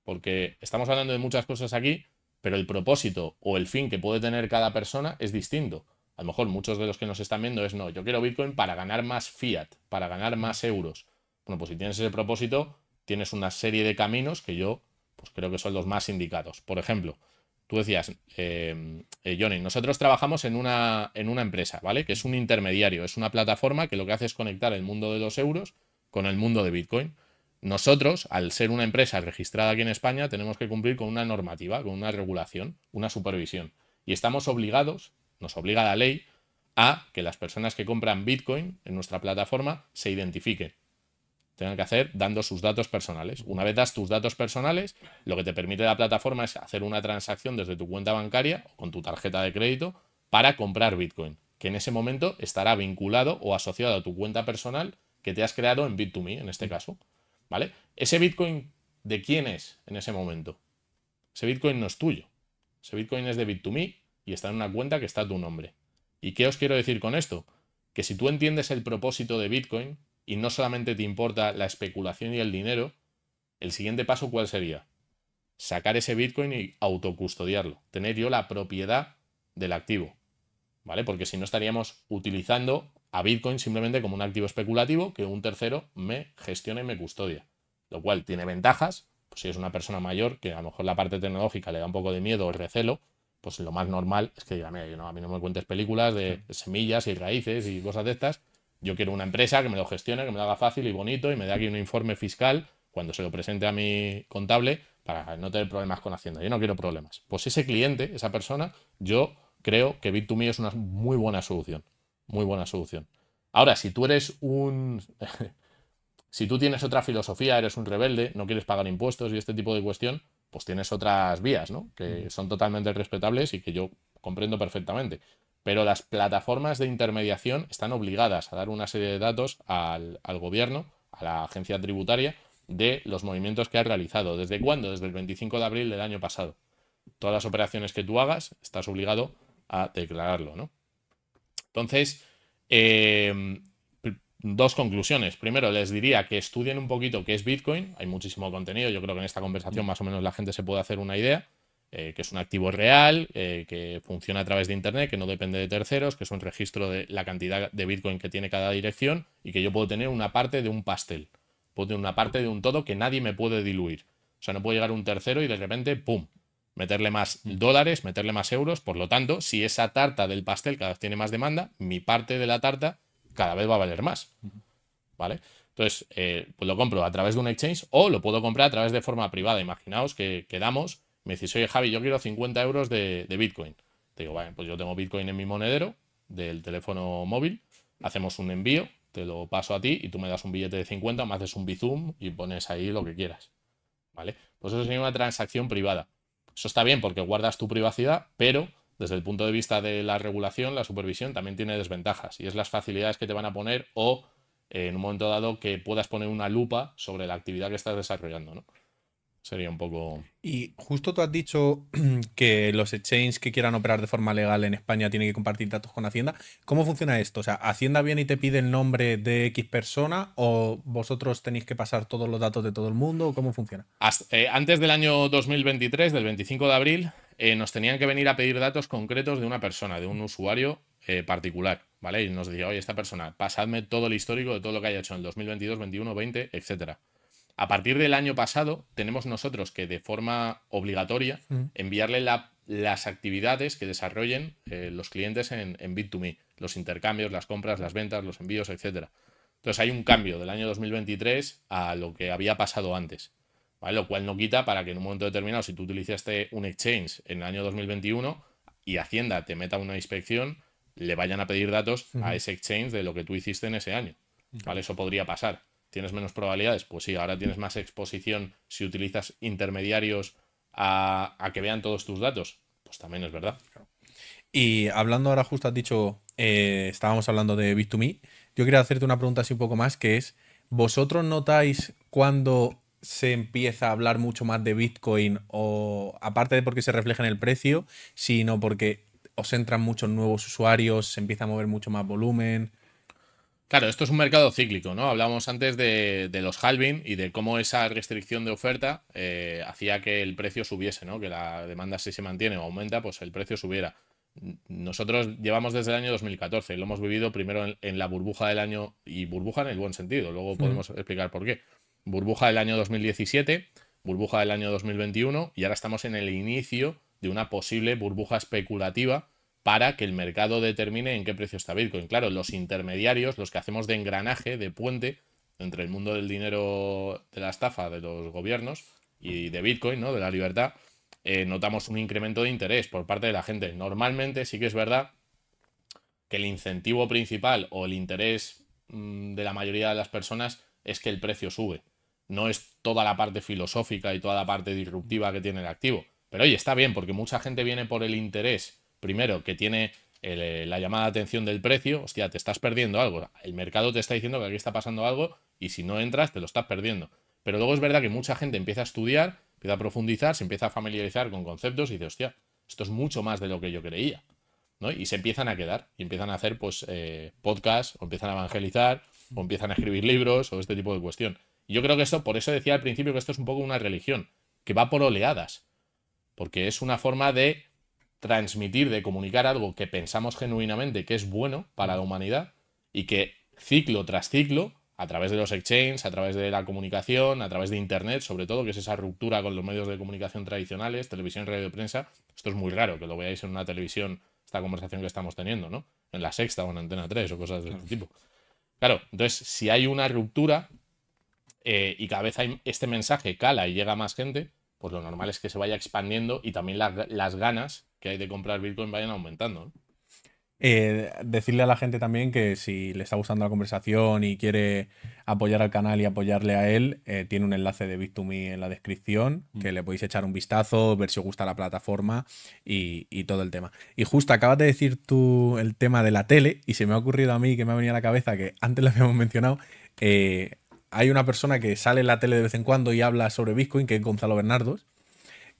Porque estamos hablando de muchas cosas aquí, pero el propósito o el fin que puede tener cada persona es distinto. A lo mejor muchos de los que nos están viendo es no, yo quiero Bitcoin para ganar más fiat, para ganar más euros. Bueno, pues si tienes ese propósito, tienes una serie de caminos que yo pues creo que son los más indicados. Por ejemplo, tú decías, em, eh, Johnny, nosotros trabajamos en una, en una empresa, ¿vale? Que es un intermediario, es una plataforma que lo que hace es conectar el mundo de los euros con el mundo de Bitcoin. Nosotros, al ser una empresa registrada aquí en España, tenemos que cumplir con una normativa, con una regulación, una supervisión. Y estamos obligados, nos obliga la ley, a que las personas que compran Bitcoin en nuestra plataforma se identifiquen. Tengan que hacer dando sus datos personales. Una vez das tus datos personales, lo que te permite la plataforma es hacer una transacción desde tu cuenta bancaria o con tu tarjeta de crédito para comprar Bitcoin, que en ese momento estará vinculado o asociado a tu cuenta personal que te has creado en Bit2Me, en este mm. caso. ¿Vale? Ese Bitcoin, ¿de quién es en ese momento? Ese Bitcoin no es tuyo. Ese Bitcoin es de Bit2Me y está en una cuenta que está a tu nombre. ¿Y qué os quiero decir con esto? Que si tú entiendes el propósito de Bitcoin y no solamente te importa la especulación y el dinero, el siguiente paso ¿cuál sería? Sacar ese Bitcoin y autocustodiarlo, tener yo la propiedad del activo, ¿vale? Porque si no estaríamos utilizando a Bitcoin simplemente como un activo especulativo que un tercero me gestione y me custodia. Lo cual tiene ventajas, pues si es una persona mayor que a lo mejor la parte tecnológica le da un poco de miedo o recelo, pues lo más normal es que diga, mira, no, a mí no me cuentes películas de semillas y raíces y cosas de estas. Yo quiero una empresa que me lo gestione, que me lo haga fácil y bonito y me dé aquí un informe fiscal cuando se lo presente a mi contable para no tener problemas con Hacienda. Yo no quiero problemas. Pues ese cliente, esa persona, yo creo que Bit2Me es una muy buena solución muy buena solución. Ahora, si tú eres un... si tú tienes otra filosofía, eres un rebelde, no quieres pagar impuestos y este tipo de cuestión, pues tienes otras vías, ¿no? Que mm. son totalmente respetables y que yo comprendo perfectamente. Pero las plataformas de intermediación están obligadas a dar una serie de datos al, al gobierno, a la agencia tributaria, de los movimientos que ha realizado. ¿Desde cuándo? Desde el 25 de abril del año pasado. Todas las operaciones que tú hagas, estás obligado a declararlo, ¿no? Entonces, em, dos conclusiones. Primero, les diría que estudien un poquito qué es Bitcoin. Hay muchísimo contenido. Yo creo que en esta conversación más o menos la gente se puede hacer una idea. Eh, que es un activo real, eh, que funciona a través de Internet, que no depende de terceros, que es un registro de la cantidad de Bitcoin que tiene cada dirección y que yo puedo tener una parte de un pastel, puedo tener una parte de un todo que nadie me puede diluir. O sea, no puede llegar un tercero y de repente, ¡pum!, meterle más mm. dólares, meterle más euros. Por lo tanto, si esa tarta del pastel cada vez tiene más demanda, mi parte de la tarta cada vez va a valer más. ¿Vale? Entonces, eh, pues lo compro a través de un exchange o lo puedo comprar a través de forma privada. Imaginaos que quedamos, me decís, oye Javi, yo quiero 50 euros de, Bitcoin. Te digo, vale, pues yo tengo Bitcoin en mi monedero del teléfono móvil, hacemos un envío, te lo paso a ti y tú me das un billete de 50, me haces un Bizum y pones ahí lo que quieras. ¿Vale? Pues eso sería una transacción privada. Eso está bien porque guardas tu privacidad, pero desde el punto de vista de la regulación, la supervisión también tiene desventajas y es las facilidades que te van a poner o en un momento dado que puedas poner una lupa sobre la actividad que estás desarrollando. ¿no? sería un poco. Y justo tú has dicho que los exchanges que quieran operar de forma legal en España tienen que compartir datos con Hacienda. ¿Cómo funciona esto? O sea, ¿Hacienda viene y te pide el nombre de X persona o vosotros tenéis que pasar todos los datos de todo el mundo? ¿Cómo funciona? Eh, antes del año 2023, del 25 de abril, eh, nos tenían que venir a pedir datos concretos de una persona, de un usuario eh, particular, ¿vale? Y nos decía, oye, esta persona, pasadme todo el histórico de todo lo que haya hecho en el 2022, 2021, 20, etcétera a partir del año pasado tenemos nosotros que de forma obligatoria mm. enviarle las actividades que desarrollen eh, los clientes en, Bit2Me, los intercambios, las compras, las ventas, los envíos, etc. Entonces hay un cambio del año 2023 a lo que había pasado antes, lo cual no quita para que en un momento determinado, si tú utilizaste un exchange en el año 2021 y Hacienda te meta una inspección, le vayan a pedir datos a ese exchange de lo que tú hiciste en ese año. ¿vale? Eso podría pasar. ¿Tienes menos probabilidades? Pues sí, ahora tienes más exposición si utilizas intermediarios a, que vean todos tus datos. Pues también es verdad. Y hablando ahora, justo has dicho, eh, estábamos hablando de Bit2Me. Yo quería hacerte una pregunta así un poco más, que es, ¿vosotros notáis cuando se empieza a hablar mucho más de Bitcoin o aparte de porque se refleja en el precio, sino porque os entran muchos nuevos usuarios, se empieza a mover mucho más volumen? Claro, esto es un mercado cíclico, ¿no? Hablábamos antes de, los halving y de cómo esa restricción de oferta eh, hacía que el precio subiese, ¿no? Que la demanda si se mantiene o aumenta, pues el precio subiera. Nosotros llevamos desde el año 2014, lo hemos vivido primero en, la burbuja del año, y burbuja en el buen sentido, luego mm. podemos explicar por qué. Burbuja del año 2017, burbuja del año 2021, y ahora estamos en el inicio de una posible burbuja especulativa para que el mercado determine en qué precio está Bitcoin. Claro, los intermediarios, los que hacemos de engranaje, de puente, entre el mundo del dinero de la estafa de los gobiernos y de Bitcoin, ¿no? De la libertad, eh, notamos un incremento de interés por parte de la gente. Normalmente sí que es verdad que el incentivo principal o el interés mm, de la mayoría de las personas es que el precio sube. No es toda la parte filosófica y toda la parte disruptiva que tiene el activo. Pero oye, está bien, porque mucha gente viene por el interés primero, que tiene eh, la llamada de atención del precio, hostia, te estás perdiendo algo, el mercado te está diciendo que aquí está pasando algo y si no entras te lo estás perdiendo. Pero luego es verdad que mucha gente empieza a estudiar, empieza a profundizar, se empieza a familiarizar con conceptos y dice, hostia, esto es mucho más de lo que yo creía. ¿no? Y se empiezan a quedar, y empiezan a hacer pues, eh, podcasts, o empiezan a evangelizar, o empiezan a escribir libros, o este tipo de cuestión. Y yo creo que esto, por eso decía al principio que esto es un poco una religión, que va por oleadas, porque es una forma de transmitir, de comunicar algo que pensamos genuinamente que es bueno para la humanidad y que ciclo tras ciclo, a través de los exchanges, a través de la comunicación, a través de Internet, sobre todo, que es esa ruptura con los medios de comunicación tradicionales, televisión, radio, prensa, esto es muy raro que lo veáis en una televisión, esta conversación que estamos teniendo, ¿no? En la sexta o en Antena 3 o cosas de este tipo. Claro, entonces, si hay una ruptura eh, y cada vez este mensaje cala y llega a más gente, pues lo normal es que se vaya expandiendo y también las ganas que hay de comprar Bitcoin vayan aumentando. Eh, decirle a la gente también que si le está gustando la conversación y quiere apoyar al canal y apoyarle a él, eh, tiene un enlace de Bit2Me en la descripción, mm. que le podéis echar un vistazo, ver si os gusta la plataforma y, todo el tema. Y justo acabas de decir tú el tema de la tele y se me ha ocurrido a mí que me ha venido a la cabeza que antes lo habíamos mencionado. Eh, hay una persona que sale en la tele de vez en cuando y habla sobre Bitcoin, que es Gonzalo Bernardos,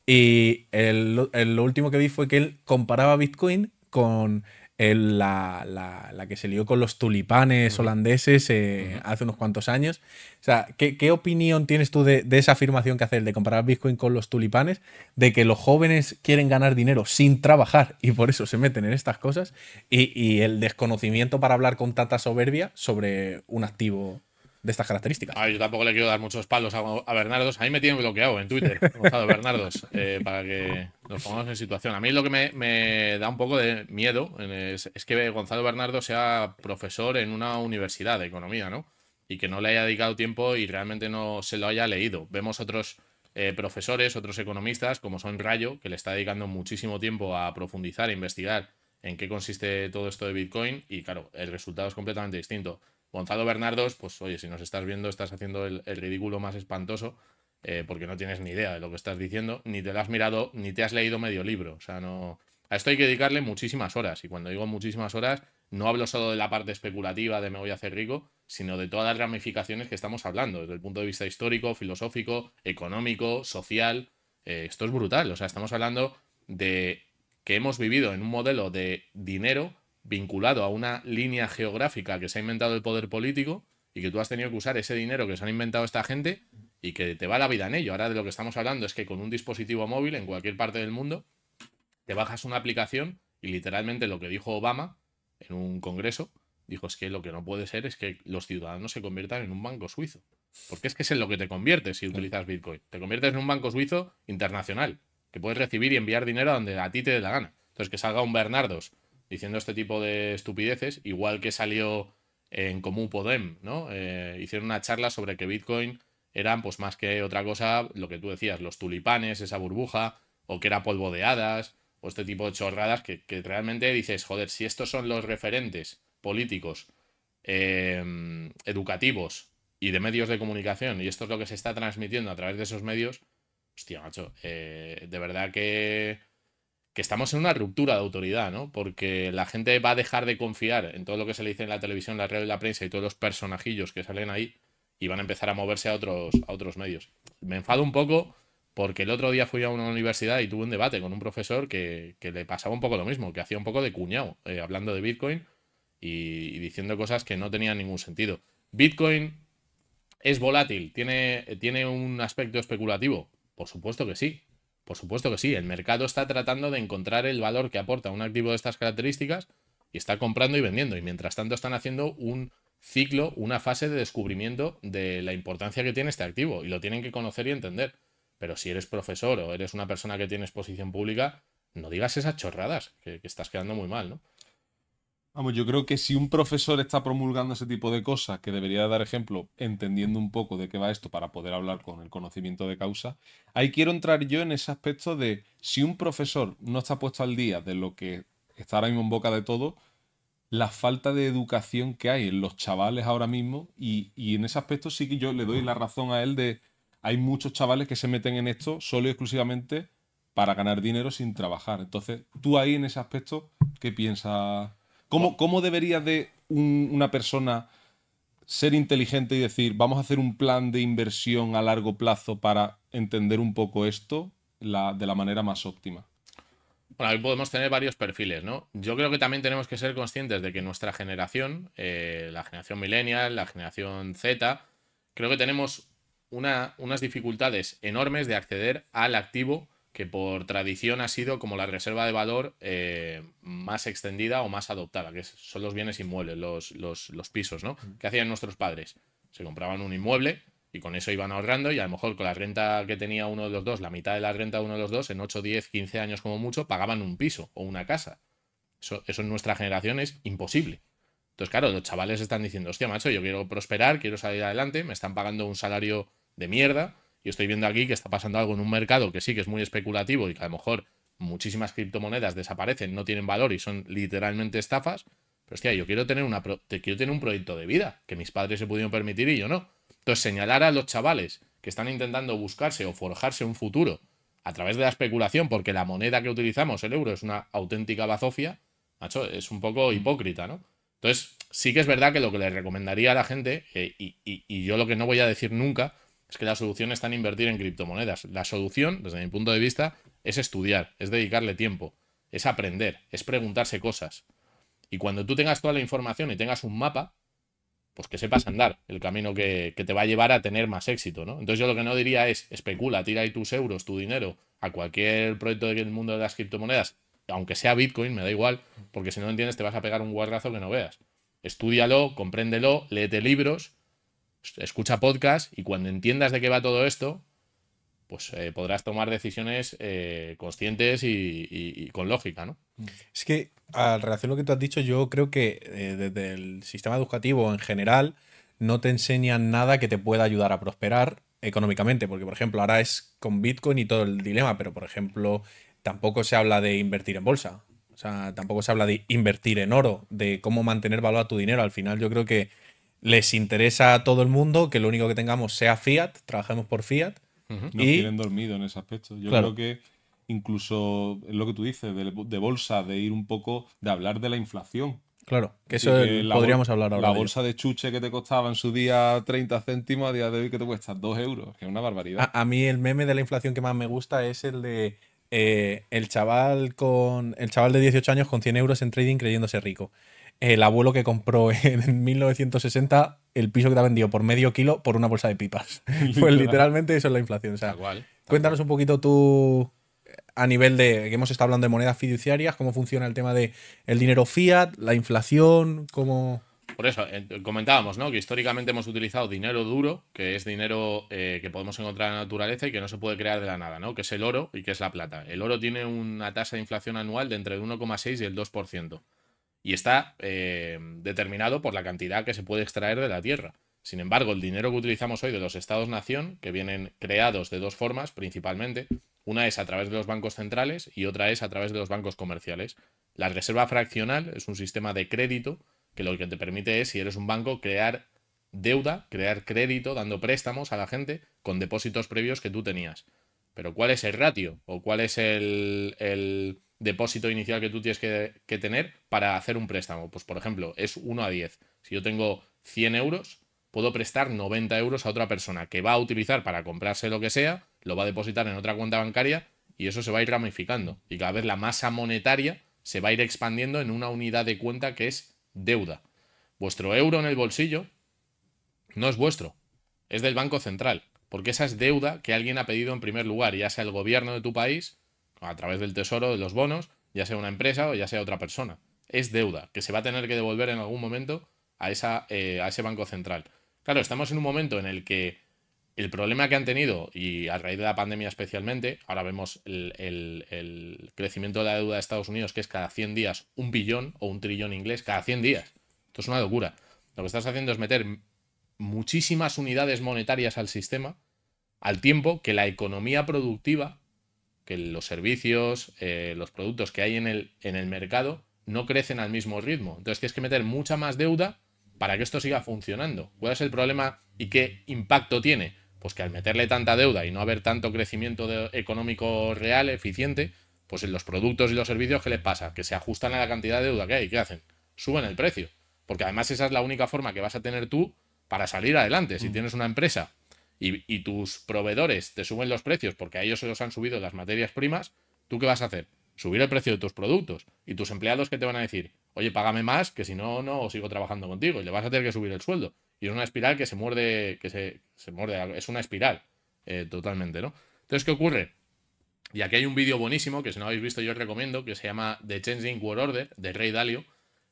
y el, lo último que vi fue que él comparaba Bitcoin con la, que se lió con los tulipanes holandeses eh, hace unos cuantos años. O sea, ¿qué, opinión tienes tú de, esa afirmación que hace él de comparar Bitcoin con los tulipanes, de que los jóvenes quieren ganar dinero sin trabajar y por eso se meten en estas cosas, y, y el desconocimiento para hablar con tanta soberbia sobre un activo? de estas características. yo tampoco le quiero dar muchos palos a, Bernardos. A mí me tiene bloqueado en Twitter, Gonzalo Bernardos, eh, para que nos pongamos en situación. A mí lo que me, da un poco de miedo es, que Gonzalo Bernardo sea profesor en una universidad de economía, ¿no? Y que no le haya dedicado tiempo y realmente no se lo haya leído. Vemos otros eh, profesores, otros economistas, como son Rayo, que le está dedicando muchísimo tiempo a profundizar, e investigar en qué consiste todo esto de Bitcoin y claro, el resultado es completamente distinto. Gonzalo Bernardos, pues oye, si nos estás viendo, estás haciendo el, ridículo más espantoso, eh, porque no tienes ni idea de lo que estás diciendo, ni te lo has mirado, ni te has leído medio libro. O sea, no. A esto hay que dedicarle muchísimas horas. Y cuando digo muchísimas horas, no hablo solo de la parte especulativa de me voy a hacer rico, sino de todas las ramificaciones que estamos hablando, desde el punto de vista histórico, filosófico, económico, social. Eh, esto es brutal. O sea, estamos hablando de que hemos vivido en un modelo de dinero vinculado a una línea geográfica que se ha inventado el poder político y que tú has tenido que usar ese dinero que se han inventado esta gente y que te va la vida en ello. Ahora de lo que estamos hablando es que con un dispositivo móvil en cualquier parte del mundo te bajas una aplicación y literalmente lo que dijo Obama en un congreso, dijo es que lo que no puede ser es que los ciudadanos se conviertan en un banco suizo. Porque es que es en lo que te conviertes si utilizas Bitcoin. Te conviertes en un banco suizo internacional, que puedes recibir y enviar dinero a donde a ti te dé la gana. Entonces que salga un Bernardos diciendo este tipo de estupideces, igual que salió en Común Podem, ¿no? Eh, hicieron una charla sobre que Bitcoin eran, pues más que otra cosa, lo que tú decías, los tulipanes, esa burbuja, o que era polvo de hadas, o este tipo de chorradas que, realmente dices, joder, si estos son los referentes políticos, em, educativos y de medios de comunicación, y esto es lo que se está transmitiendo a través de esos medios, hostia, macho, eh, de verdad que que estamos en una ruptura de autoridad, ¿no? Porque la gente va a dejar de confiar en todo lo que se le dice en la televisión, la red, y la prensa y todos los personajillos que salen ahí y van a empezar a moverse a otros, medios. Me enfado un poco porque el otro día fui a una universidad y tuve un debate con un profesor que, le pasaba un poco lo mismo, que hacía un poco de cuñado eh, hablando de Bitcoin y, y, diciendo cosas que no tenían ningún sentido. Bitcoin es volátil, tiene, tiene un aspecto especulativo. Por supuesto que sí, por supuesto que sí, el mercado está tratando de encontrar el valor que aporta un activo de estas características y está comprando y vendiendo. Y mientras tanto están haciendo un ciclo, una fase de descubrimiento de la importancia que tiene este activo y lo tienen que conocer y entender. Pero si eres profesor o eres una persona que tiene exposición pública, no digas esas chorradas, que, que estás quedando muy mal, ¿no? Vamos, yo creo que si un profesor está promulgando ese tipo de cosas, que debería dar ejemplo, entendiendo un poco de qué va esto para poder hablar con el conocimiento de causa, ahí quiero entrar yo en ese aspecto de si un profesor no está puesto al día de lo que está ahora mismo en boca de todo, la falta de educación que hay en los chavales ahora mismo, y, y en ese aspecto sí que yo le doy la razón a él de hay muchos chavales que se meten en esto solo y exclusivamente para ganar dinero sin trabajar. Entonces, tú ahí en ese aspecto, ¿qué piensas? ¿Cómo, debería de una persona ser inteligente y decir, vamos a hacer un plan de inversión a largo plazo para entender un poco esto de la manera más óptima? Bueno, ahí podemos tener varios perfiles, ¿no? Yo creo que también tenemos que ser conscientes de que nuestra generación, eh, la generación millennial, la generación Z, creo que tenemos unas dificultades enormes de acceder al activo que por tradición ha sido como la reserva de valor eh, más extendida o más adoptada, que son los bienes inmuebles, los, pisos, ¿no? Mm. ¿Qué hacían nuestros padres? Se compraban un inmueble y con eso iban ahorrando y a lo mejor con la renta que tenía uno de los dos, la mitad de la renta de uno de los dos, en 8, 10, 15 años como mucho, pagaban un piso o una casa. Eso, eso en nuestra generación es imposible. Entonces, claro, los chavales están diciendo, hostia, macho, yo quiero prosperar, quiero salir adelante, me están pagando un salario de mierda, y estoy viendo aquí que está pasando algo en un mercado que sí que es muy especulativo y que a lo mejor muchísimas criptomonedas desaparecen, no tienen valor y son literalmente estafas. Pero hostia, yo quiero tener, una quiero un proyecto de vida que mis padres se pudieron permitir y yo no. Entonces, señalar a los chavales que están intentando buscarse o forjarse un futuro a través de la especulación, porque la moneda que utilizamos, el euro, es una auténtica bazofia, macho, es un poco mm. hipócrita, ¿no? Entonces, sí que es verdad que lo que les recomendaría a la gente, eh, y yo lo que no voy a decir nunca, es que la solución está en invertir en criptomonedas. La solución, desde mi punto de vista, es estudiar, es dedicarle tiempo, es aprender, es preguntarse cosas. Y cuando tú tengas toda la información y tengas un mapa, pues que sepas andar el camino que, te va a llevar a tener más éxito, ¿no? Entonces yo lo que no diría es especula, tira ahí tus euros, tu dinero a cualquier proyecto del mundo de las criptomonedas, aunque sea Bitcoin, me da igual, porque si no lo entiendes te vas a pegar un guardazo que no veas. Estúdialo, compréndelo, léete libros escucha podcast y cuando entiendas de qué va todo esto, pues eh, podrás tomar decisiones eh, conscientes y, con lógica, ¿no? Es que, al relación a lo que tú has dicho, yo creo que eh, desde el sistema educativo en general no te enseñan nada que te pueda ayudar a prosperar económicamente, porque por ejemplo ahora es con Bitcoin y todo el dilema, pero por ejemplo tampoco se habla de invertir en bolsa, o sea, tampoco se habla de invertir en oro, de cómo mantener valor a tu dinero, al final yo creo que les interesa a todo el mundo que lo único que tengamos sea fiat, trabajemos por fiat. Uh tienen dormido en ese aspecto. Yo creo que incluso lo que tú dices, de, bolsa, de ir un poco, de hablar de la inflación. Claro, que eso podríamos hablar ahora. La bolsa de chuche que te costaba en su día 30 céntimos, a día de hoy que te cuesta 2 euros, que es una barbaridad. A, mí el meme de la inflación que más me gusta es el de eh, el chaval con. El chaval de 18 años con 100 euros en trading creyéndose rico el abuelo que compró en 1960 el piso que te ha vendido por medio kilo por una bolsa de pipas. pues literalmente eso es la inflación. cuéntanos un poquito tú eh, a nivel de que hemos estado hablando de monedas fiduciarias, cómo funciona el tema de el dinero fiat, la inflación, cómo por eso, eh, comentábamos, ¿no? Que históricamente hemos utilizado dinero duro, que es dinero eh, que podemos encontrar en la naturaleza y que no se puede crear de la nada, ¿no? Que es el oro y que es la plata. El oro tiene una tasa de inflación anual de entre el 1,6 y el 2% y está eh, determinado por la cantidad que se puede extraer de la Tierra. Sin embargo, el dinero que utilizamos hoy de los estados-nación, que vienen creados de dos formas principalmente, una es a través de los bancos centrales y otra es a través de los bancos comerciales. La reserva fraccional es un sistema de crédito que lo que te permite es, si eres un banco, crear deuda, crear crédito, dando préstamos a la gente con depósitos previos que tú tenías. Pero ¿cuál es el ratio o cuál es el, el depósito inicial que tú tienes que, tener para hacer un préstamo. Pues, por ejemplo, es 1 a 10. Si yo tengo 100 euros, puedo prestar 90 euros a otra persona que va a utilizar para comprarse lo que sea, lo va a depositar en otra cuenta bancaria y eso se va a ir ramificando. Y cada vez la masa monetaria se va a ir expandiendo en una unidad de cuenta que es deuda. Vuestro euro en el bolsillo no es vuestro, es del Banco Central, porque esa es deuda que alguien ha pedido en primer lugar, ya sea el gobierno de tu país a través del tesoro, de los bonos, ya sea una empresa o ya sea otra persona. Es deuda que se va a tener que devolver en algún momento a, esa, eh, a ese banco central. Claro, estamos en un momento en el que el problema que han tenido, y a raíz de la pandemia especialmente, ahora vemos el, el, crecimiento de la deuda de Estados Unidos, que es cada 100 días un billón o un trillón inglés, cada 100 días. Esto es una locura. Lo que estás haciendo es meter muchísimas unidades monetarias al sistema al tiempo que la economía productiva que los servicios, eh, los productos que hay en el, en el mercado no crecen al mismo ritmo. Entonces tienes que meter mucha más deuda para que esto siga funcionando. ¿Cuál es el problema y qué impacto tiene? Pues que al meterle tanta deuda y no haber tanto crecimiento económico real, eficiente, pues en los productos y los servicios, ¿qué les pasa? Que se ajustan a la cantidad de deuda que hay. ¿Qué hacen? Suben el precio. Porque además esa es la única forma que vas a tener tú para salir adelante. Si mm. tienes una empresa y, tus proveedores te suben los precios porque a ellos se los han subido las materias primas, ¿tú qué vas a hacer? Subir el precio de tus productos y tus empleados que te van a decir, oye, págame más, que si no, no sigo trabajando contigo y le vas a tener que subir el sueldo. Y es una espiral que se muerde, que se, se muerde, es una espiral eh, totalmente, ¿no? Entonces, ¿qué ocurre? Y aquí hay un vídeo buenísimo que si no habéis visto yo os recomiendo, que se llama The Changing World Order, de Rey Dalio,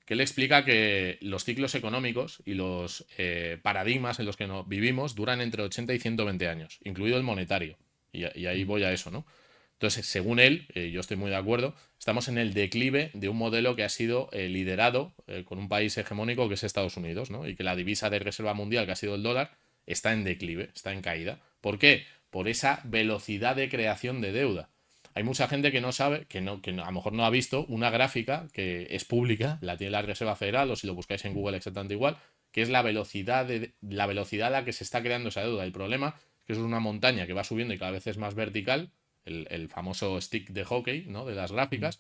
que él explica que los ciclos económicos y los eh, paradigmas en los que nos vivimos duran entre 80 y 120 años, incluido el monetario. Y, ahí voy a eso, ¿no? Entonces, según él, eh, yo estoy muy de acuerdo, estamos en el declive de un modelo que ha sido eh, liderado con un país hegemónico que es Estados Unidos, ¿no? Y que la divisa de reserva mundial, que ha sido el dólar, está en declive, está en caída. ¿Por qué? Por esa velocidad de creación de deuda hay mucha gente que no sabe, que, no, que a lo mejor no ha visto una gráfica que es pública, la tiene la Reserva Federal, o si lo buscáis en Google exactamente igual, que es la velocidad, de, la velocidad a la que se está creando esa deuda. El problema es que es una montaña que va subiendo y cada vez es más vertical, el, famoso stick de hockey, ¿no? De las gráficas.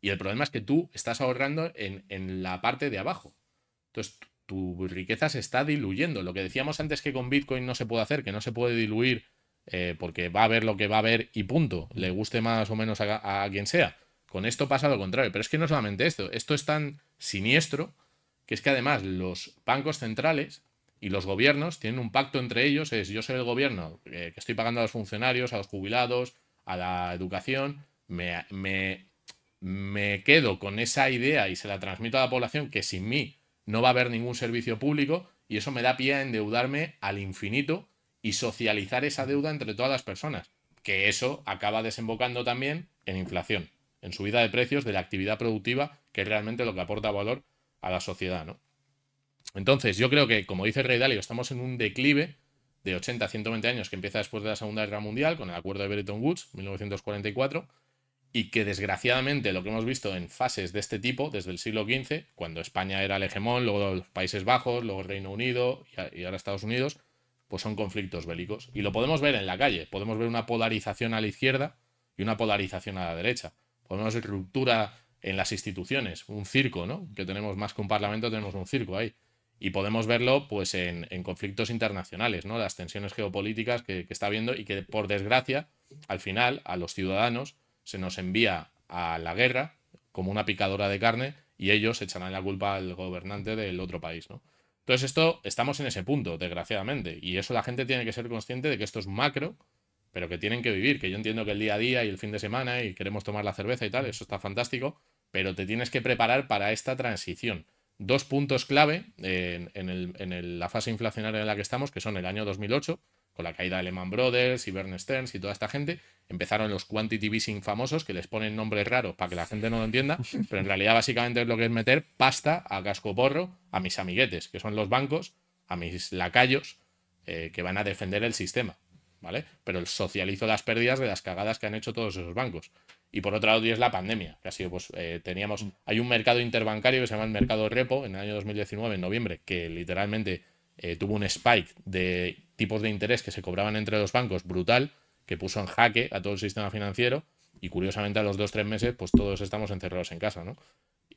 Y el problema es que tú estás ahorrando en, en la parte de abajo. Entonces, tu riqueza se está diluyendo. Lo que decíamos antes que con Bitcoin no se puede hacer, que no se puede diluir eh, porque va a ver lo que va a ver y punto, le guste más o menos a, quien sea. Con esto pasa lo contrario, pero es que no solamente esto, esto es tan siniestro que es que además los bancos centrales y los gobiernos tienen un pacto entre ellos, es yo soy el gobierno eh, que estoy pagando a los funcionarios, a los jubilados, a la educación, me, me, me quedo con esa idea y se la transmito a la población que sin mí no va a haber ningún servicio público y eso me da pie a endeudarme al infinito y socializar esa deuda entre todas las personas, que eso acaba desembocando también en inflación, en subida de precios de la actividad productiva, que es realmente lo que aporta valor a la sociedad, ¿no? Entonces, yo creo que, como dice Rey Dalio, estamos en un declive de 80 a 120 años que empieza después de la Segunda Guerra Mundial con el acuerdo de Bretton Woods, 1944, y que desgraciadamente lo que hemos visto en fases de este tipo desde el siglo XV, cuando España era el hegemón, luego los Países Bajos, luego el Reino Unido y ahora Estados Unidos, pues son conflictos bélicos. Y lo podemos ver en la calle, podemos ver una polarización a la izquierda y una polarización a la derecha. Podemos ver ruptura en las instituciones, un circo, ¿no? Que tenemos más que un parlamento, tenemos un circo ahí. Y podemos verlo pues en, conflictos internacionales, ¿no? Las tensiones geopolíticas que, que está habiendo y que por desgracia, al final, a los ciudadanos se nos envía a la guerra como una picadora de carne y ellos echarán la culpa al gobernante del otro país, ¿no? Entonces, esto estamos en ese punto, desgraciadamente. Y eso la gente tiene que ser consciente de que esto es macro, pero que tienen que vivir. Que yo entiendo que el día a día y el fin de semana y queremos tomar la cerveza y tal, eso está fantástico, pero te tienes que preparar para esta transición. Dos puntos clave eh, en, la fase inflacionaria en la que estamos, que son el año 2008 con la caída de Lehman Brothers y Bernstein y toda esta gente, empezaron los quantity easing famosos que les ponen nombres raros para que la gente no lo entienda, pero en realidad básicamente es lo que es meter pasta a casco porro a mis amiguetes, que son los bancos, a mis lacayos, eh, que van a defender el sistema, ¿vale? Pero socializo las pérdidas de las cagadas que han hecho todos esos bancos. Y por otro lado es la pandemia, que ha sido, pues, eh, teníamos, hay un mercado interbancario que se llama el mercado repo en el año 2019, en noviembre, que literalmente eh, tuvo un spike de tipos de interés que se cobraban entre los bancos brutal, que puso en jaque a todo el sistema financiero y curiosamente a los dos, tres meses, pues todos estamos encerrados en casa, ¿no?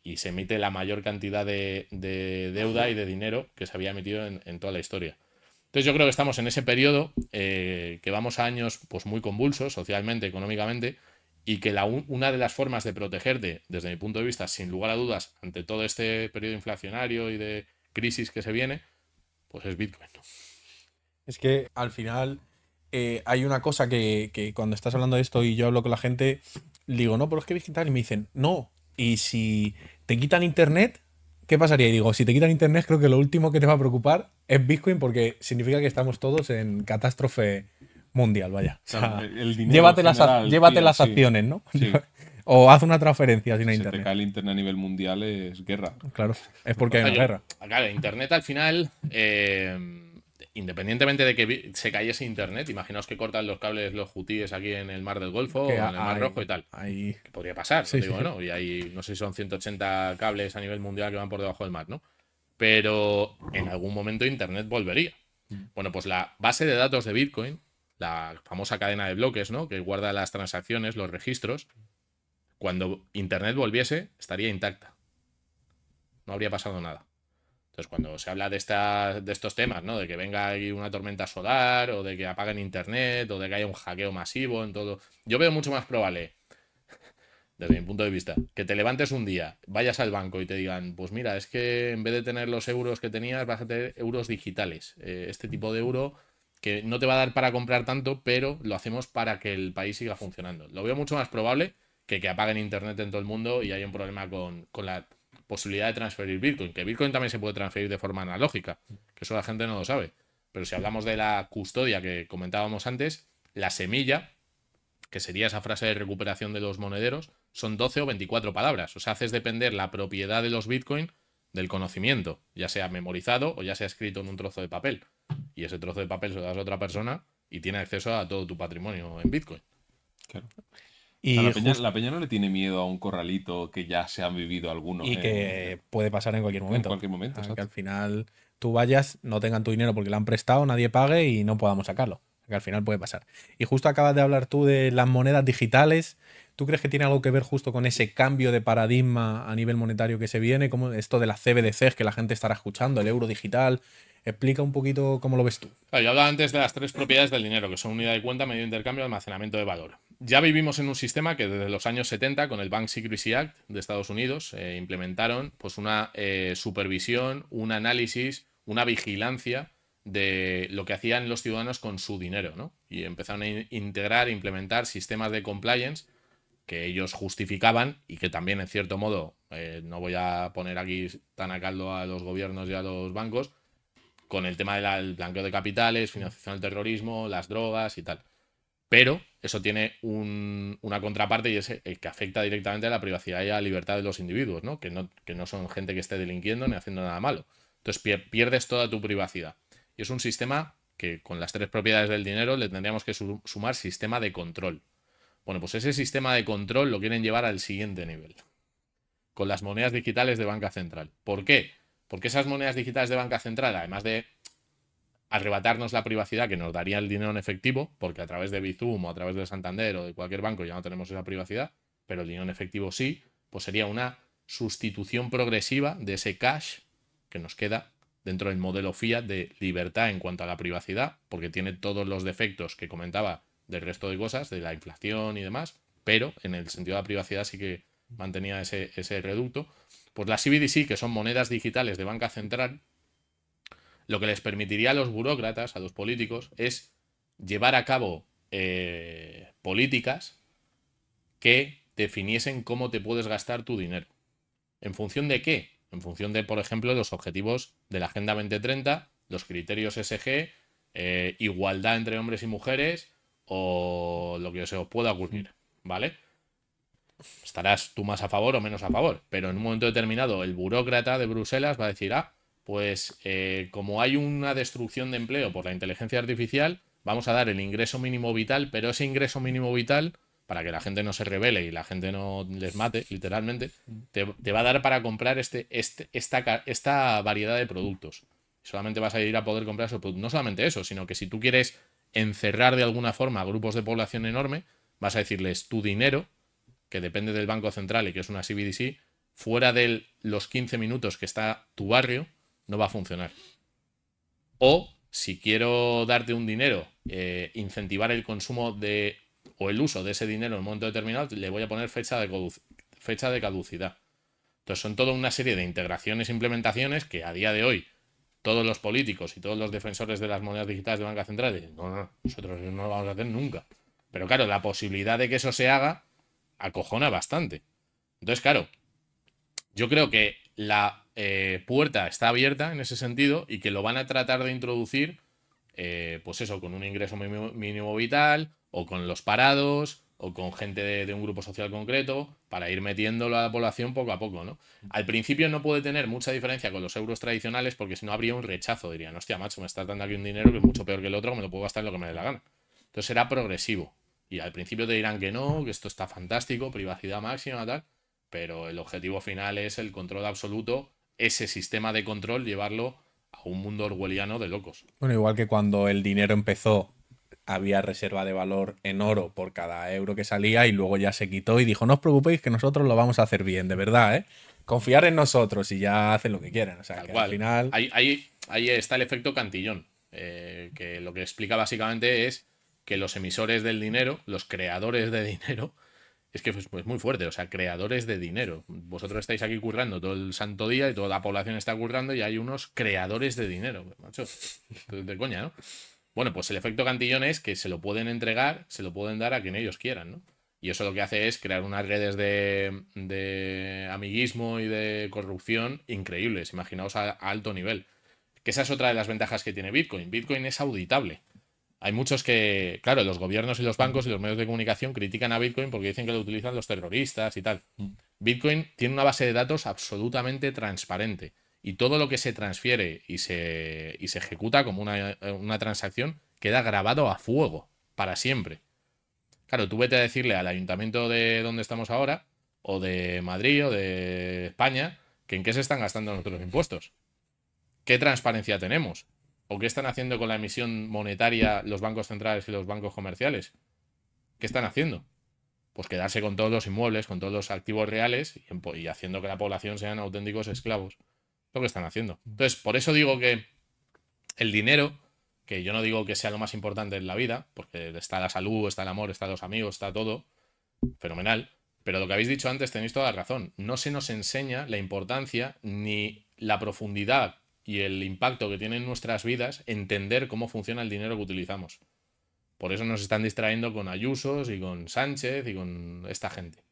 Y se emite la mayor cantidad de, deuda y de dinero que se había emitido en, toda la historia. Entonces yo creo que estamos en ese periodo eh, que vamos a años pues, muy convulsos socialmente, económicamente, y que la, una de las formas de protegerte, desde mi punto de vista, sin lugar a dudas, ante todo este periodo inflacionario y de crisis que se viene, pues es Bitcoin. ¿no? Es que al final eh, hay una cosa que, cuando estás hablando de esto y yo hablo con la gente, digo, no, pero es que digital. Y me dicen, no. Y si te quitan internet, ¿qué pasaría? Y digo, si te quitan internet, creo que lo último que te va a preocupar es Bitcoin porque significa que estamos todos en catástrofe mundial, vaya. llévate, las, llévate las, acciones, ¿no? O haz una transferencia sin internet. Si se cae el internet a nivel mundial es guerra. Claro, es porque hay una guerra. Claro, internet al final, eh, independientemente de que se ese internet, imaginaos que cortan los cables los hutíes aquí en el Mar del Golfo o en el Mar Rojo y tal. Ahí... Podría pasar, Y hay, no sé si son 180 cables a nivel mundial que van por debajo del mar, ¿no? Pero en algún momento internet volvería. Mm. Bueno, pues la base de datos de Bitcoin, la famosa cadena de bloques, ¿no? Que guarda las transacciones, los registros, cuando Internet volviese, estaría intacta. No habría pasado nada. Entonces, cuando se habla de, estas, de estos temas, ¿no? De que venga aquí una tormenta solar, o de que apaguen Internet, o de que haya un hackeo masivo en todo. Yo veo mucho más probable, desde mi punto de vista, que te levantes un día, vayas al banco y te digan, pues mira, es que en vez de tener los euros que tenías, vas a tener euros digitales. Eh, este tipo de euro que no te va a dar para comprar tanto, pero lo hacemos para que el país siga funcionando. Lo veo mucho más probable que, apaguen internet en todo el mundo y hay un problema con, con la posibilidad de transferir Bitcoin, que Bitcoin también se puede transferir de forma analógica, que eso la gente no lo sabe. Pero si hablamos de la custodia que comentábamos antes, la semilla, que sería esa frase de recuperación de los monederos, son 12 o 24 palabras. O sea, haces depender la propiedad de los Bitcoin del conocimiento, ya sea memorizado o ya sea escrito en un trozo de papel. Y ese trozo de papel se lo das a otra persona y tiene acceso a todo tu patrimonio en Bitcoin. Claro. Y la, peña, no le tiene miedo a un corralito que ya se han vivido algunos. Y que puede pasar en cualquier momento. En cualquier momento, ah, Que al final tú vayas, no tengan tu dinero porque lo han prestado, nadie pague y no podamos sacarlo. Que al final puede pasar. Y justo acabas de hablar tú de las monedas digitales. ¿Tú crees que tiene algo que ver justo con ese cambio de paradigma a nivel monetario que se viene? Como esto de las CBDCs que la gente estará escuchando, el euro digital, Explica un poquito cómo lo ves tú. yo hablaba antes de las tres propiedades del dinero, que son unidad de cuenta, medio de intercambio y almacenamiento de valor. Ya vivimos en un sistema que desde los años 70, con el Bank Secrecy Act de Estados Unidos, eh, implementaron pues, una eh, supervisión, un análisis, una vigilancia de lo que hacían los ciudadanos con su dinero, Y empezaron a integrar, e implementar sistemas de compliance que ellos justificaban y que también, en cierto modo, eh, no voy a poner aquí tan a caldo a los gobiernos y a los bancos, con el tema del blanqueo de capitales, financiación al terrorismo, las drogas y tal. Pero eso tiene una contraparte y es el eh, que afecta directamente a la privacidad y a la libertad de los individuos, ¿no? Que, no, que no son gente que esté delinquiendo ni haciendo nada malo. Entonces pierdes toda tu privacidad. Y es un sistema que con las tres propiedades del dinero le tendríamos que sumar sistema de control. Bueno, pues ese sistema de control lo quieren llevar al siguiente nivel, con las monedas digitales de banca central. ¿Por qué? Porque esas monedas digitales de banca central, además de arrebatarnos la privacidad que nos daría el dinero en efectivo, porque a través de Bizum o a través de Santander o de cualquier banco ya no tenemos esa privacidad, pero el dinero en efectivo sí, pues sería una sustitución progresiva de ese cash que nos queda dentro del modelo fiat de libertad en cuanto a la privacidad, porque tiene todos los defectos que comentaba del resto de cosas, de la inflación y demás, pero en el sentido de la privacidad sí que mantenía ese, ese reducto. Pues las CBDC, que son monedas digitales de banca central, lo que les permitiría a los burócratas, a los políticos, es llevar a cabo eh, políticas que definiesen cómo te puedes gastar tu dinero. ¿En función de qué? En función de, por ejemplo, los objetivos de la Agenda 2030, los criterios SG, eh, igualdad entre hombres y mujeres o lo que se os pueda ocurrir, ¿vale? estarás tú más a favor o menos a favor, pero en un momento determinado el burócrata de Bruselas va a decir, ah, pues eh, como hay una destrucción de empleo por la inteligencia artificial, vamos a dar el ingreso mínimo vital, pero ese ingreso mínimo vital, para que la gente no se revele y la gente no les mate, literalmente, te, va a dar para comprar este, este esta, esta variedad de productos. Solamente vas a ir a poder comprar eso, No solamente eso, sino que si tú quieres encerrar de alguna forma a grupos de población enorme, vas a decirles tu dinero que depende del Banco Central y que es una CBDC, fuera de los 15 minutos que está tu barrio, no va a funcionar. O si quiero darte un dinero, eh, incentivar el consumo de o el uso de ese dinero en un momento determinado, le voy a poner fecha de, fecha de caducidad. Entonces son toda una serie de integraciones e implementaciones que a día de hoy todos los políticos y todos los defensores de las monedas digitales de banca central dicen, no, no, nosotros no lo vamos a hacer nunca. Pero claro, la posibilidad de que eso se haga acojona bastante. Entonces, claro, yo creo que la eh, puerta está abierta en ese sentido y que lo van a tratar de introducir, eh, pues eso, con un ingreso mínimo vital o con los parados o con gente de, un grupo social concreto para ir metiéndolo a la población poco a poco, ¿no? Al principio no puede tener mucha diferencia con los euros tradicionales porque si no habría un rechazo, dirían, hostia, macho, me estás dando aquí un dinero que es mucho peor que el otro, me lo puedo gastar en lo que me dé la gana. Entonces será progresivo. Y al principio te dirán que no, que esto está fantástico, privacidad máxima, tal, pero el objetivo final es el control absoluto, ese sistema de control, llevarlo a un mundo orwelliano de locos. Bueno, igual que cuando el dinero empezó, había reserva de valor en oro por cada euro que salía y luego ya se quitó y dijo, no os preocupéis que nosotros lo vamos a hacer bien, de verdad, ¿eh? Confiar en nosotros y ya hacen lo que quieran. O sea, al final... Ahí, ahí, está el efecto cantillón, eh, que lo que explica básicamente es que los emisores del dinero, los creadores de dinero, es que es muy fuerte, o sea, creadores de dinero. Vosotros estáis aquí currando todo el santo día y toda la población está currando y hay unos creadores de dinero. Macho, de coña, ¿no? Bueno, pues el efecto cantillón es que se lo pueden entregar, se lo pueden dar a quien ellos quieran, ¿no? Y eso lo que hace es crear unas redes de, de amiguismo y de corrupción increíbles. Imaginaos a alto nivel. Que esa es otra de las ventajas que tiene Bitcoin. Bitcoin es auditable hay muchos que, claro, los gobiernos y los bancos y los medios de comunicación critican a Bitcoin porque dicen que lo utilizan los terroristas y tal. Mm. Bitcoin tiene una base de datos absolutamente transparente y todo lo que se transfiere y se, se ejecuta como una, una, transacción queda grabado a fuego para siempre. Claro, tú vete a decirle al ayuntamiento de donde estamos ahora, o de Madrid, o de España, que en qué se están gastando nuestros impuestos. ¿Qué transparencia tenemos? ¿O qué están haciendo con la emisión monetaria los bancos centrales y los bancos comerciales? ¿Qué están haciendo? Pues quedarse con todos los inmuebles, con todos los activos reales y, haciendo que la población sean auténticos esclavos. Lo que están haciendo. Entonces, por eso digo que el dinero, que yo no digo que sea lo más importante en la vida, porque está la salud, está el amor, están los amigos, está todo, fenomenal. Pero lo que habéis dicho antes tenéis toda la razón. No se nos enseña la importancia ni la profundidad y el impacto que tiene en nuestras vidas entender cómo funciona el dinero que utilizamos. Por eso nos están distrayendo con Ayusos y con Sánchez y con esta gente.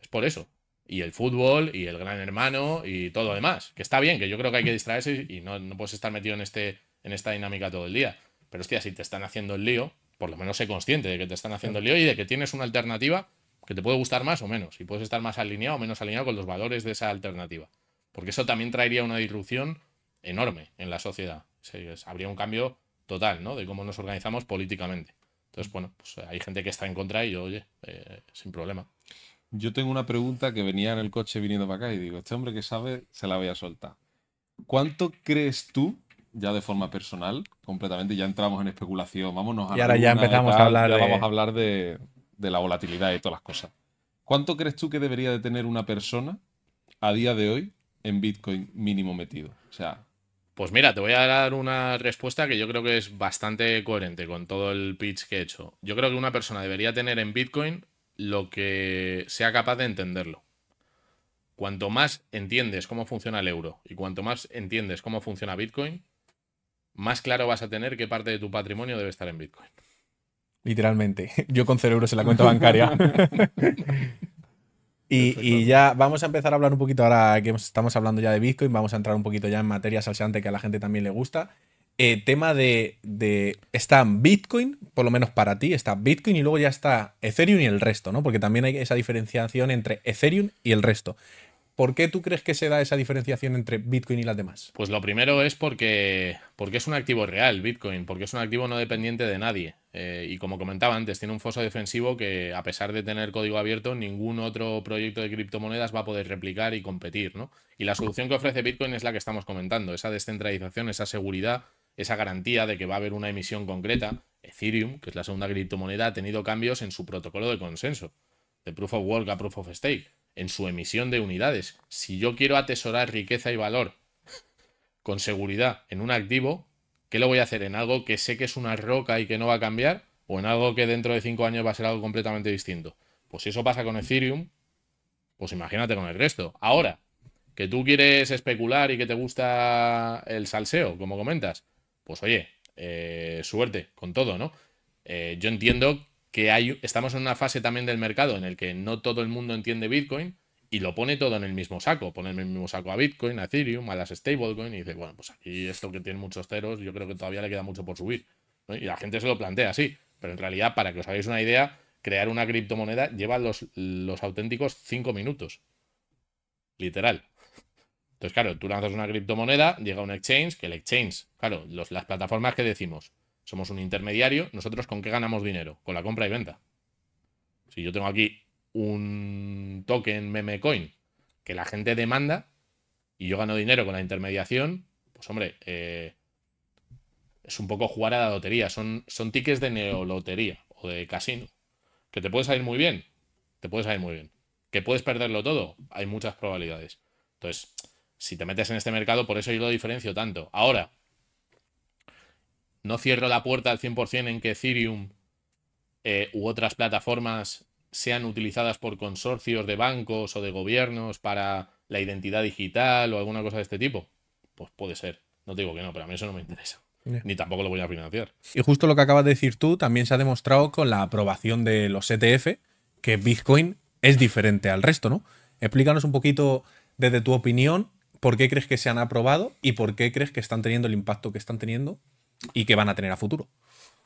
Es por eso. Y el fútbol y el gran hermano y todo lo demás. Que está bien, que yo creo que hay que distraerse y no, puedes estar metido en, este, en esta dinámica todo el día. Pero hostia, si te están haciendo el lío, por lo menos sé consciente de que te están haciendo el lío y de que tienes una alternativa que te puede gustar más o menos. Y puedes estar más alineado o menos alineado con los valores de esa alternativa. Porque eso también traería una disrupción enorme en la sociedad. habría un cambio total, ¿no? De cómo nos organizamos políticamente. Entonces, bueno, pues eh, hay gente que está en contra y yo, oye, eh, sin problema. Yo tengo una pregunta que venía en el coche viniendo para acá y digo, este hombre que sabe, se la voy a soltar. ¿Cuánto crees tú, ya de forma personal, completamente, ya entramos en especulación, vámonos a... Y ahora ya empezamos a hablar Vamos a hablar de, de la volatilidad y todas las cosas. ¿Cuánto crees tú que debería de tener una persona a día de hoy en Bitcoin mínimo metido? O sea, pues mira, te voy a dar una respuesta que yo creo que es bastante coherente con todo el pitch que he hecho. Yo creo que una persona debería tener en Bitcoin lo que sea capaz de entenderlo. Cuanto más entiendes cómo funciona el euro y cuanto más entiendes cómo funciona Bitcoin, más claro vas a tener qué parte de tu patrimonio debe estar en Bitcoin. Literalmente. Yo con cero euros en la cuenta bancaria. Y, ya vamos a empezar a hablar un poquito ahora que estamos hablando ya de Bitcoin, vamos a entrar un poquito ya en materia salseante que a la gente también le gusta. El eh, tema de, de. Está Bitcoin, por lo menos para ti, está Bitcoin y luego ya está Ethereum y el resto, ¿no? Porque también hay esa diferenciación entre Ethereum y el resto. ¿Por qué tú crees que se da esa diferenciación entre Bitcoin y las demás? Pues lo primero es porque, porque es un activo real, Bitcoin, porque es un activo no dependiente de nadie. Eh, y como comentaba antes, tiene un foso defensivo que, a pesar de tener código abierto, ningún otro proyecto de criptomonedas va a poder replicar y competir, ¿no? Y la solución que ofrece Bitcoin es la que estamos comentando, esa descentralización, esa seguridad, esa garantía de que va a haber una emisión concreta. Ethereum, que es la segunda criptomoneda, ha tenido cambios en su protocolo de consenso, de Proof of Work a Proof of Stake en su emisión de unidades. Si yo quiero atesorar riqueza y valor con seguridad en un activo, ¿qué lo voy a hacer? ¿En algo que sé que es una roca y que no va a cambiar? ¿O en algo que dentro de cinco años va a ser algo completamente distinto? Pues si eso pasa con Ethereum, pues imagínate con el resto. Ahora, que tú quieres especular y que te gusta el salseo, como comentas, pues oye, eh, suerte con todo, ¿no? Eh, yo entiendo que hay, estamos en una fase también del mercado en el que no todo el mundo entiende Bitcoin y lo pone todo en el mismo saco. Pone en el mismo saco a Bitcoin, a Ethereum, a las stablecoins, y dice, bueno, pues aquí esto que tiene muchos ceros, yo creo que todavía le queda mucho por subir. Y la gente se lo plantea así. Pero en realidad, para que os hagáis una idea, crear una criptomoneda lleva los, los auténticos cinco minutos. Literal. Entonces, claro, tú lanzas una criptomoneda, llega un exchange, que el exchange, claro, las plataformas que decimos, somos un intermediario. ¿Nosotros con qué ganamos dinero? Con la compra y venta. Si yo tengo aquí un token memecoin coin que la gente demanda y yo gano dinero con la intermediación, pues hombre, eh, es un poco jugar a la lotería. Son, son tickets de neolotería o de casino. Que te puede salir muy bien, te puede salir muy bien. Que puedes perderlo todo, hay muchas probabilidades. Entonces, si te metes en este mercado, por eso yo lo diferencio tanto. Ahora, no cierro la puerta al 100% en que Ethereum eh, u otras plataformas sean utilizadas por consorcios de bancos o de gobiernos para la identidad digital o alguna cosa de este tipo. Pues puede ser. No te digo que no, pero a mí eso no me interesa. Ni tampoco lo voy a financiar. Y justo lo que acabas de decir tú también se ha demostrado con la aprobación de los ETF, que Bitcoin es diferente al resto, ¿no? Explícanos un poquito desde tu opinión por qué crees que se han aprobado y por qué crees que están teniendo el impacto que están teniendo y que van a tener a futuro.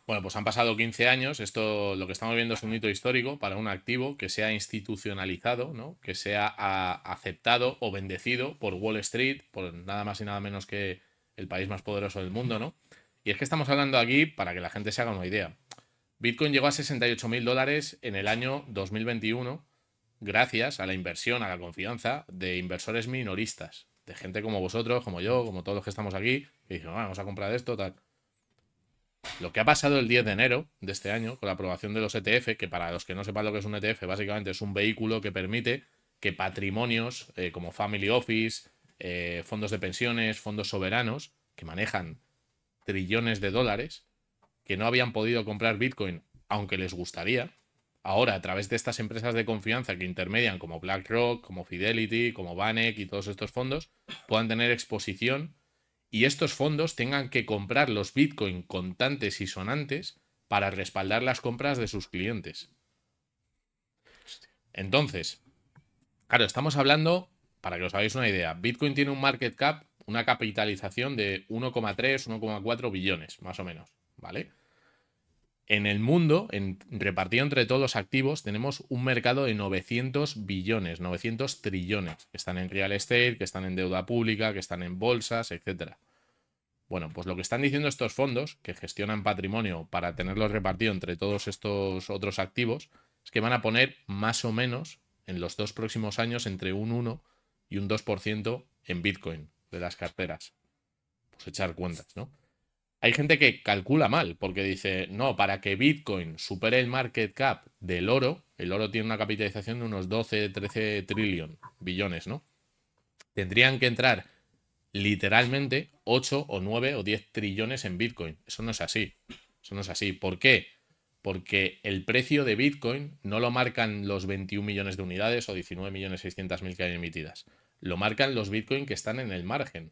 Bueno, pues han pasado 15 años. Esto lo que estamos viendo es un hito histórico para un activo que sea institucionalizado, ¿no? que sea ah, aceptado o bendecido por Wall Street, por nada más y nada menos que el país más poderoso del mundo, ¿no? Y es que estamos hablando aquí para que la gente se haga una idea. Bitcoin llegó a 68 mil dólares en el año 2021 gracias a la inversión, a la confianza de inversores minoristas, de gente como vosotros, como yo, como todos los que estamos aquí, que dicen, ah, vamos a comprar esto, tal. Lo que ha pasado el 10 de enero de este año con la aprobación de los ETF, que para los que no sepan lo que es un ETF, básicamente es un vehículo que permite que patrimonios eh, como family office, eh, fondos de pensiones, fondos soberanos, que manejan trillones de dólares, que no habían podido comprar Bitcoin aunque les gustaría, ahora a través de estas empresas de confianza que intermedian como BlackRock, como Fidelity, como banek y todos estos fondos, puedan tener exposición y estos fondos tengan que comprar los Bitcoin contantes y sonantes para respaldar las compras de sus clientes. Entonces, claro, estamos hablando, para que os hagáis una idea, Bitcoin tiene un market cap, una capitalización de 1,3, 1,4 billones, más o menos, ¿vale? en el mundo, repartido entre todos los activos, tenemos un mercado de 900 billones, 900 trillones, que están en real estate, que están en deuda pública, que están en bolsas, etc. Bueno, pues lo que están diciendo estos fondos, que gestionan patrimonio para tenerlos repartido entre todos estos otros activos, es que van a poner más o menos en los dos próximos años entre un 1 y un 2% en Bitcoin de las carteras. Pues echar cuentas, ¿no? hay gente que calcula mal, porque dice, no, para que Bitcoin supere el market cap del oro, el oro tiene una capitalización de unos 12, 13 trillones, billones, ¿no? Tendrían que entrar literalmente 8 o 9 o 10 trillones en Bitcoin. Eso no es así. Eso no es así. ¿Por qué? Porque el precio de Bitcoin no lo marcan los 21 millones de unidades o 19 millones mil que hay emitidas. Lo marcan los Bitcoin que están en el margen.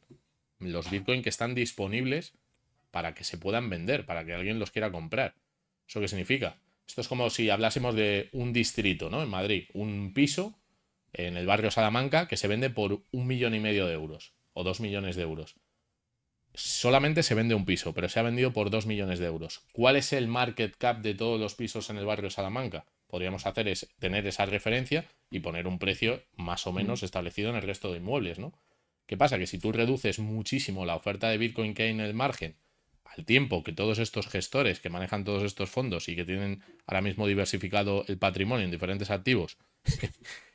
Los Bitcoin que están disponibles para que se puedan vender, para que alguien los quiera comprar. ¿Eso qué significa? Esto es como si hablásemos de un distrito, ¿no? En Madrid, un piso en el barrio Salamanca que se vende por un millón y medio de euros o dos millones de euros. Solamente se vende un piso, pero se ha vendido por dos millones de euros. ¿Cuál es el market cap de todos los pisos en el barrio Salamanca? Podríamos hacer es tener esa referencia y poner un precio más o menos establecido en el resto de inmuebles, ¿no? ¿Qué pasa? Que si tú reduces muchísimo la oferta de Bitcoin que hay en el margen al tiempo que todos estos gestores que manejan todos estos fondos y que tienen ahora mismo diversificado el patrimonio en diferentes activos,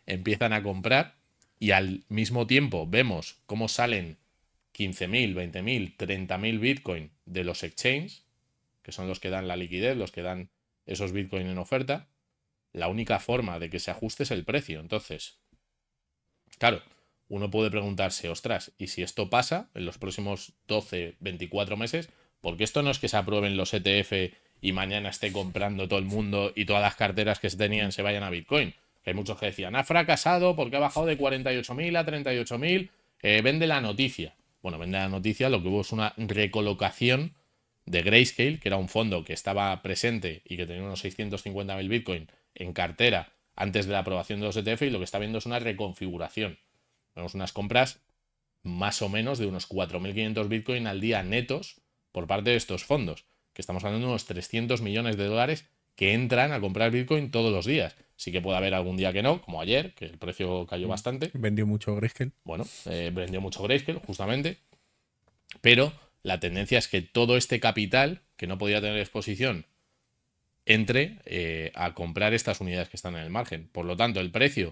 empiezan a comprar y al mismo tiempo vemos cómo salen 15.000, 20.000, 30.000 Bitcoin de los exchanges, que son los que dan la liquidez, los que dan esos Bitcoin en oferta, la única forma de que se ajuste es el precio. Entonces, claro, uno puede preguntarse, ostras, ¿y si esto pasa en los próximos 12, 24 meses? Porque esto no es que se aprueben los ETF y mañana esté comprando todo el mundo y todas las carteras que se tenían se vayan a Bitcoin. Hay muchos que decían, ha fracasado porque ha bajado de 48.000 a 38.000, eh, vende la noticia. Bueno, vende la noticia, lo que hubo es una recolocación de Grayscale, que era un fondo que estaba presente y que tenía unos 650.000 Bitcoin en cartera antes de la aprobación de los ETF y lo que está viendo es una reconfiguración. Vemos unas compras más o menos de unos 4.500 Bitcoin al día netos por parte de estos fondos, que estamos hablando de unos 300 millones de dólares que entran a comprar Bitcoin todos los días. Sí que puede haber algún día que no, como ayer, que el precio cayó mm. bastante. Vendió mucho Grayscale. Bueno, eh, vendió mucho Grayscale, justamente. Pero la tendencia es que todo este capital que no podía tener exposición entre eh, a comprar estas unidades que están en el margen. Por lo tanto, el precio.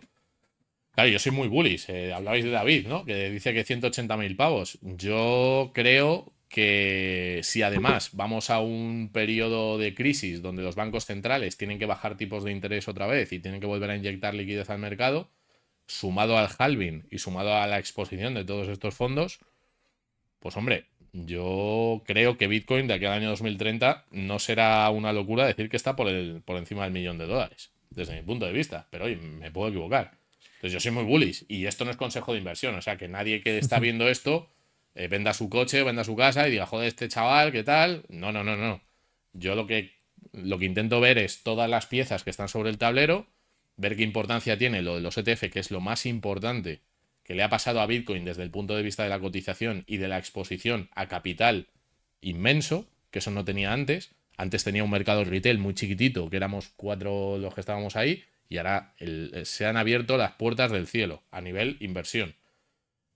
Claro, yo soy muy bullish. Eh, hablabais de David, ¿no? Que dice que 180.000 pavos. Yo creo que si además vamos a un periodo de crisis donde los bancos centrales tienen que bajar tipos de interés otra vez y tienen que volver a inyectar liquidez al mercado, sumado al halving y sumado a la exposición de todos estos fondos, pues hombre, yo creo que Bitcoin de aquí al año 2030 no será una locura decir que está por, el, por encima del millón de dólares, desde mi punto de vista, pero hoy me puedo equivocar. Entonces yo soy muy bullish y esto no es consejo de inversión, o sea que nadie que está viendo esto eh, venda su coche venda su casa y diga, joder, este chaval, ¿qué tal? No, no, no, no. Yo lo que, lo que intento ver es todas las piezas que están sobre el tablero, ver qué importancia tiene lo de los ETF, que es lo más importante que le ha pasado a Bitcoin desde el punto de vista de la cotización y de la exposición a capital inmenso, que eso no tenía antes. Antes tenía un mercado retail muy chiquitito, que éramos cuatro los que estábamos ahí, y ahora eh, se han abierto las puertas del cielo a nivel inversión.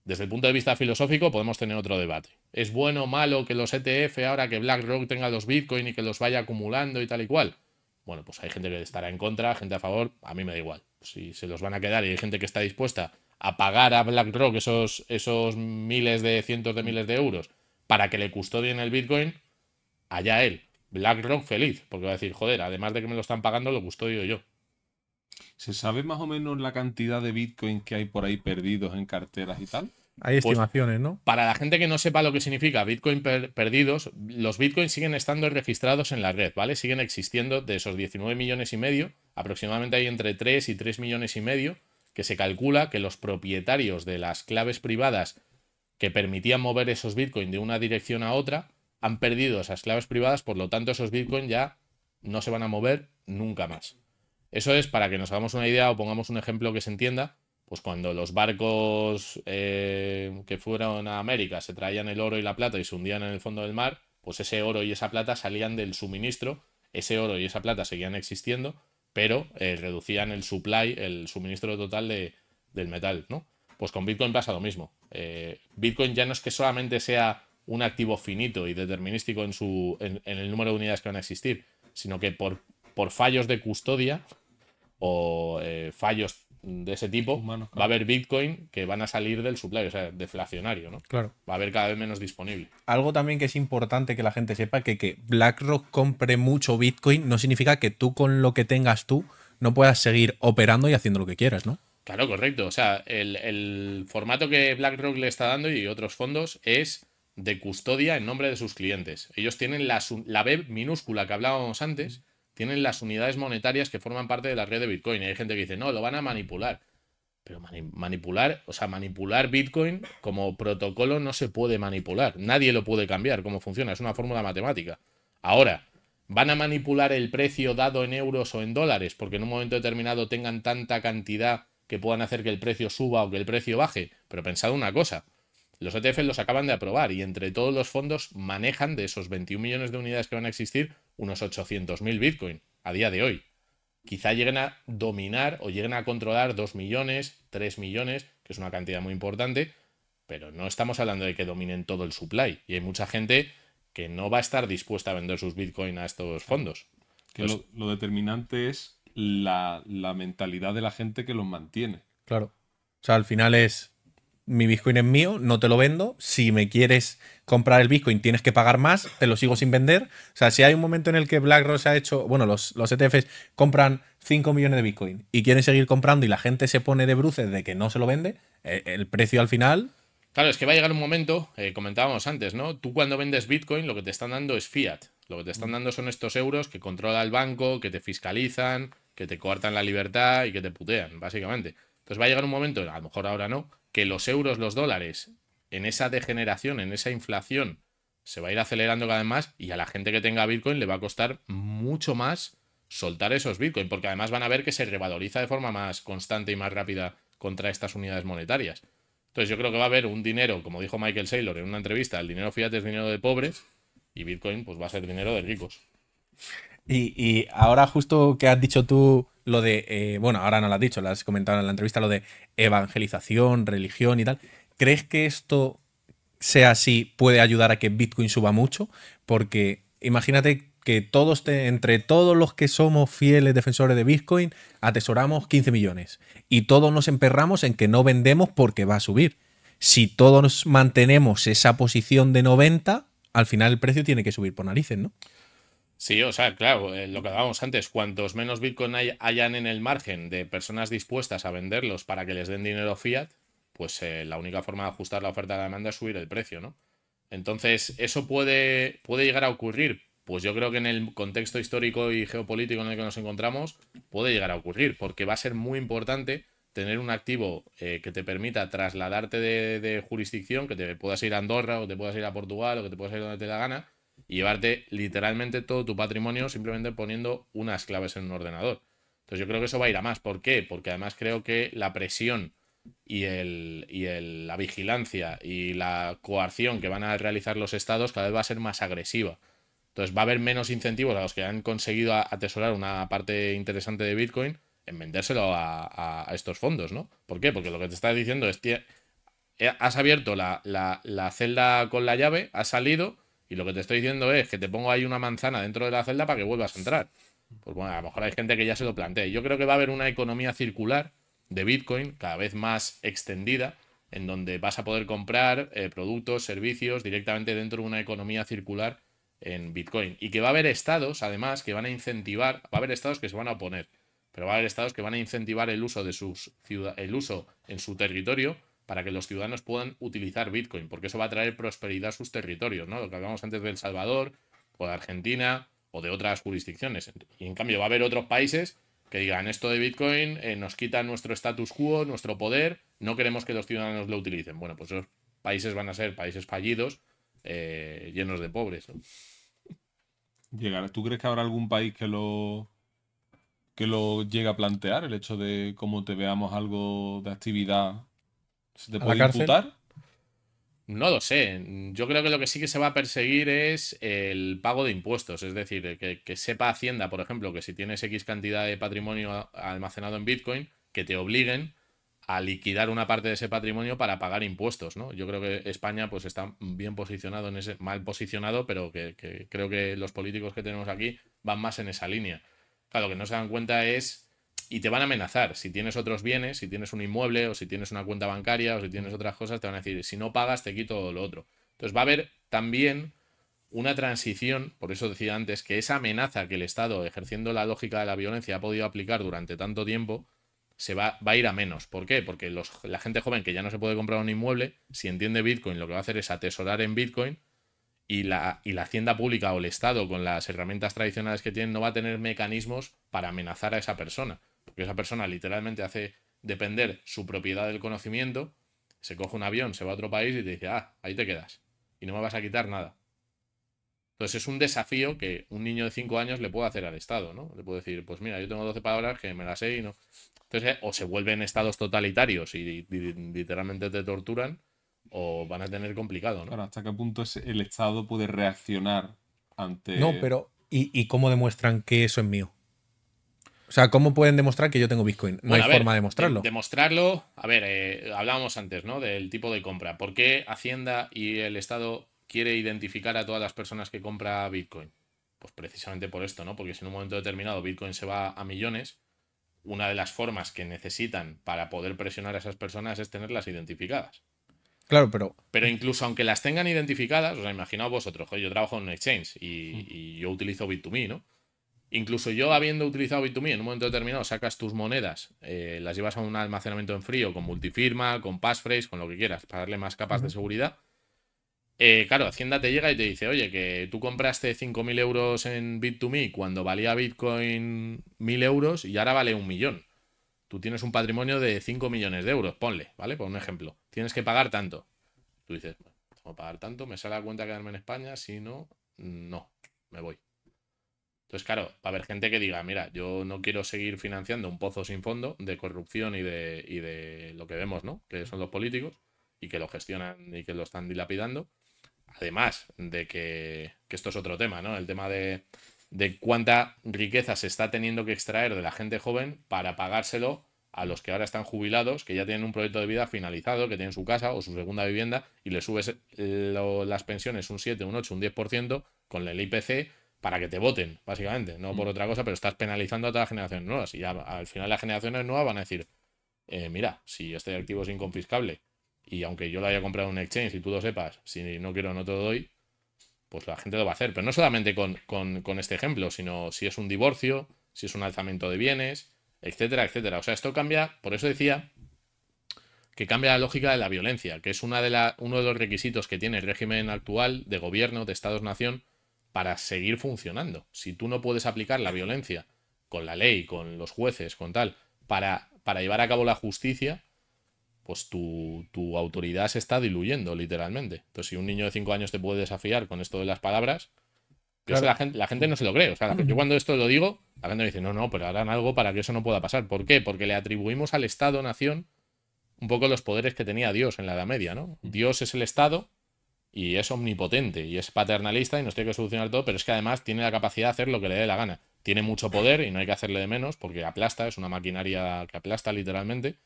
Desde el punto de vista filosófico podemos tener otro debate. ¿Es bueno o malo que los ETF, ahora que BlackRock tenga los Bitcoin y que los vaya acumulando y tal y cual? Bueno, pues hay gente que estará en contra, gente a favor, a mí me da igual. Si se los van a quedar y hay gente que está dispuesta a pagar a BlackRock esos, esos miles de cientos de miles de euros para que le custodien el Bitcoin, allá él. BlackRock feliz, porque va a decir, joder, además de que me lo están pagando, lo custodio yo. ¿Se sabe más o menos la cantidad de Bitcoin que hay por ahí perdidos en carteras y tal? Hay pues, estimaciones, ¿no? Para la gente que no sepa lo que significa Bitcoin perdidos, los Bitcoins siguen estando registrados en la red, ¿vale? Siguen existiendo de esos 19 millones y medio, aproximadamente hay entre 3 y 3 millones y medio, que se calcula que los propietarios de las claves privadas que permitían mover esos Bitcoin de una dirección a otra han perdido esas claves privadas, por lo tanto esos Bitcoin ya no se van a mover nunca más. Eso es para que nos hagamos una idea o pongamos un ejemplo que se entienda. Pues cuando los barcos eh, que fueron a América se traían el oro y la plata y se hundían en el fondo del mar, pues ese oro y esa plata salían del suministro, ese oro y esa plata seguían existiendo, pero eh, reducían el supply, el suministro total del metal, ¿no? Pues con Bitcoin pasa lo mismo. Eh, Bitcoin ya no es que solamente sea un activo finito y determinístico en, su, en el número de unidades que van a existir, sino que por por fallos de custodia o eh, fallos de ese tipo, va a haber Bitcoin que van a salir del supply, o sea, deflacionario, ¿no? Claro. Va a haber cada vez menos disponible. Algo también que es importante que la gente sepa que que BlackRock compre mucho Bitcoin no significa que tú con lo que tengas tú no puedas seguir operando y haciendo lo que quieras, ¿no? Claro, correcto. O sea, el, formato que BlackRock le está dando y otros fondos es de custodia en nombre de sus clientes. Ellos tienen la, la B minúscula que hablábamos antes, tienen las unidades monetarias que forman parte de la red de Bitcoin. Y hay gente que dice, no, lo van a manipular. Pero manipular, o sea, manipular Bitcoin como protocolo no se puede manipular. Nadie lo puede cambiar, cómo funciona. Es una fórmula matemática. Ahora, ¿van a manipular el precio dado en euros o en dólares? Porque en un momento determinado tengan tanta cantidad que puedan hacer que el precio suba o que el precio baje. Pero pensad una cosa. Los ETF los acaban de aprobar y entre todos los fondos manejan de esos 21 millones de unidades que van a existir unos 800.000 Bitcoin a día de hoy. Quizá lleguen a dominar o lleguen a controlar 2 millones, 3 millones, que es una cantidad muy importante, pero no estamos hablando de que dominen todo el supply. Y hay mucha gente que no va a estar dispuesta a vender sus Bitcoin a estos fondos. lo, determinante es la, la mentalidad de la gente que los mantiene. Claro. O sea, al final es mi Bitcoin es mío, no te lo vendo. Si me quieres comprar el Bitcoin, tienes que pagar más, te lo sigo sin vender. O sea, si hay un momento en el que BlackRock ha hecho, bueno, los, ETFs compran 5 millones de Bitcoin y quieren seguir comprando y la gente se pone de bruces de que no se lo vende, eh, el precio al final... Claro, es que va a llegar un momento, eh, comentábamos antes, ¿no? Tú cuando vendes Bitcoin lo que te están dando es fiat. Lo que te están dando son estos euros que controla el banco, que te fiscalizan, que te cortan la libertad y que te putean, básicamente. Entonces va a llegar un momento, a lo mejor ahora no, que los euros, los dólares, en esa degeneración, en esa inflación, se va a ir acelerando cada vez más y a la gente que tenga Bitcoin le va a costar mucho más soltar esos Bitcoin, porque además van a ver que se revaloriza de forma más constante y más rápida contra estas unidades monetarias. Entonces yo creo que va a haber un dinero, como dijo Michael Saylor en una entrevista, el dinero fiat es dinero de pobres y Bitcoin pues va a ser dinero de ricos. Y, ahora justo que has dicho tú lo de, eh, bueno, ahora no lo has dicho, lo has comentado en la entrevista, lo de evangelización, religión y tal. ¿Crees que esto sea así puede ayudar a que Bitcoin suba mucho? Porque imagínate que todos entre todos los que somos fieles defensores de Bitcoin atesoramos 15 millones y todos nos emperramos en que no vendemos porque va a subir. Si todos mantenemos esa posición de 90, al final el precio tiene que subir por narices, ¿no? Sí, o sea, claro, eh, lo que hablábamos antes, cuantos menos Bitcoin hayan en el margen de personas dispuestas a venderlos para que les den dinero fiat, pues eh, la única forma de ajustar la oferta a la demanda es subir el precio, ¿no? Entonces, ¿eso puede, puede llegar a ocurrir? Pues yo creo que en el contexto histórico y geopolítico en el que nos encontramos, puede llegar a ocurrir, porque va a ser muy importante tener un activo eh, que te permita trasladarte de, de, jurisdicción, que te puedas ir a Andorra o te puedas ir a Portugal o que te puedas ir donde te la gana, y llevarte literalmente todo tu patrimonio simplemente poniendo unas claves en un ordenador. Entonces yo creo que eso va a ir a más. ¿Por qué? Porque además creo que la presión y, el, la vigilancia y la coerción que van a realizar los estados cada vez va a ser más agresiva. Entonces va a haber menos incentivos a los que han conseguido atesorar una parte interesante de Bitcoin en vendérselo a, estos fondos, ¿no? ¿Por qué? Porque lo que te está diciendo es, eh, has abierto la, la celda con la llave, has salido y lo que te estoy diciendo es que te pongo ahí una manzana dentro de la celda para que vuelvas a entrar. Pues bueno, a lo mejor hay gente que ya se lo plantea. Yo creo que va a haber una economía circular de Bitcoin cada vez más extendida, en donde vas a poder comprar eh, productos, servicios directamente dentro de una economía circular en Bitcoin. Y que va a haber estados, además, que van a incentivar, va a haber estados que se van a oponer, pero va a haber estados que van a incentivar el uso de sus el uso en su territorio para que los ciudadanos puedan utilizar Bitcoin, porque eso va a traer prosperidad a sus territorios, ¿no? Lo que hablamos antes de El Salvador o de Argentina o de otras jurisdicciones. Y en cambio va a haber otros países que digan esto de Bitcoin eh, nos quita nuestro status quo, nuestro poder, no queremos que los ciudadanos lo utilicen. Bueno, pues esos países van a ser países fallidos, eh, llenos de pobres. Llegará. ¿Tú crees que habrá algún país que lo que lo llegue a plantear el hecho de cómo te veamos algo de actividad ¿Se puede No lo sé. Yo creo que lo que sí que se va a perseguir es el pago de impuestos. Es decir, que, sepa Hacienda, por ejemplo, que si tienes X cantidad de patrimonio almacenado en Bitcoin, que te obliguen a liquidar una parte de ese patrimonio para pagar impuestos, ¿no? Yo creo que España pues está bien posicionado en ese, mal posicionado, pero que, creo que los políticos que tenemos aquí van más en esa línea. Claro, lo que no se dan cuenta es y te van a amenazar. Si tienes otros bienes, si tienes un inmueble o si tienes una cuenta bancaria o si tienes otras cosas, te van a decir, si no pagas, te quito lo otro. Entonces va a haber también una transición, por eso decía antes, que esa amenaza que el Estado, ejerciendo la lógica de la violencia, ha podido aplicar durante tanto tiempo, se va, va a ir a menos. ¿Por qué? Porque la gente joven que ya no se puede comprar un inmueble, si entiende Bitcoin, lo que va a hacer es atesorar en Bitcoin y la, y la, hacienda pública o el Estado con las herramientas tradicionales que tienen no va a tener mecanismos para amenazar a esa persona porque esa persona literalmente hace depender su propiedad del conocimiento, se coge un avión, se va a otro país y te dice, ah, ahí te quedas. Y no me vas a quitar nada. Entonces es un desafío que un niño de 5 años le puede hacer al Estado, ¿no? Le puede decir, pues mira, yo tengo 12 palabras que me las sé y no. Entonces, eh, o se vuelven estados totalitarios y, literalmente te torturan, o van a tener complicado, ¿no? ¿hasta qué punto es el Estado puede reaccionar ante. No, pero. ¿Y, y cómo demuestran que eso es mío? O sea, ¿cómo pueden demostrar que yo tengo Bitcoin? No hay forma de demostrarlo. demostrarlo, a ver, eh, hablábamos antes, ¿no? Del tipo de compra. ¿Por qué Hacienda y el Estado quiere identificar a todas las personas que compra Bitcoin? Pues precisamente por esto, ¿no? Porque si en un momento determinado Bitcoin se va a millones, una de las formas que necesitan para poder presionar a esas personas es tenerlas identificadas. Claro, pero. Pero incluso aunque las tengan identificadas, o sea, imaginaos vosotros, yo trabajo en un exchange y, y yo utilizo Bit2Me, ¿no? Incluso yo habiendo utilizado Bit2Me en un momento determinado, sacas tus monedas, eh, las llevas a un almacenamiento en frío con multifirma, con passphrase, con lo que quieras, para darle más capas de seguridad. Eh, claro, Hacienda te llega y te dice, oye, que tú compraste 5.000 euros en Bit2Me cuando valía Bitcoin 1.000 euros y ahora vale un millón. Tú tienes un patrimonio de 5 millones de euros, ponle, ¿vale? Por un ejemplo. Tienes que pagar tanto. Tú dices, tengo pues, pagar tanto, me sale la cuenta quedarme en España, si no, no, me voy. Entonces, claro, va a haber gente que diga, mira, yo no quiero seguir financiando un pozo sin fondo de corrupción y de, lo que vemos, ¿no? Que son los políticos y que lo gestionan y que lo están dilapidando. Además de que, esto es otro tema, ¿no? El tema de, cuánta riqueza se está teniendo que extraer de la gente joven para pagárselo a los que ahora están jubilados, que ya tienen un proyecto de vida finalizado, que tienen su casa o su segunda vivienda y le subes eh, las pensiones un 7, un 8, un 10% con el IPC para que te voten, básicamente, no por mm. otra cosa, pero estás penalizando a todas las generaciones nuevas. Y ya, al final las generaciones nuevas van a decir, eh, mira, si este activo es inconfiscable y aunque yo lo haya comprado en un exchange y tú lo sepas, si no quiero no te lo doy, pues la gente lo va a hacer. Pero no solamente con, este ejemplo, sino si es un divorcio, si es un alzamiento de bienes, etcétera, etcétera. O sea, esto cambia, por eso decía que cambia la lógica de la violencia, que es una de la, uno de los requisitos que tiene el régimen actual de gobierno, de Estados-nación, para seguir funcionando. Si tú no puedes aplicar la violencia con la ley, con los jueces, con tal, para, para llevar a cabo la justicia, pues tu, tu, autoridad se está diluyendo, literalmente. Entonces, si un niño de 5 años te puede desafiar con esto de las palabras, la, gente, la, gente, no se lo cree. O sea, yo cuando esto lo digo, la gente me dice, no, no, pero harán algo para que eso no pueda pasar. ¿Por qué? Porque le atribuimos al Estado-Nación un poco los poderes que tenía Dios en la Edad Media, ¿no? Dios es el Estado y es omnipotente y es paternalista y nos tiene que solucionar todo, pero es que además tiene la capacidad de hacer lo que le dé la gana. Tiene mucho poder y no hay que hacerle de menos porque aplasta, es una maquinaria que aplasta literalmente.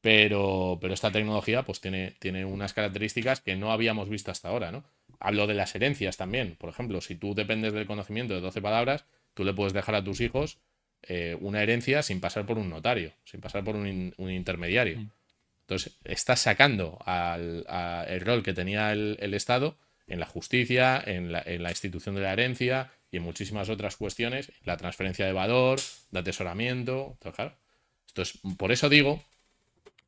Pero, pero esta tecnología pues tiene, tiene unas características que no habíamos visto hasta ahora, ¿no? Hablo de las herencias también. Por ejemplo, si tú dependes del conocimiento de 12 palabras, tú le puedes dejar a tus hijos eh, una herencia sin pasar por un notario, sin pasar por un, un intermediario. Mm. Entonces, estás sacando al, el rol que tenía el, Estado en la justicia, en la, institución de la herencia y en muchísimas otras cuestiones, la transferencia de valor, de atesoramiento. Entonces, por eso digo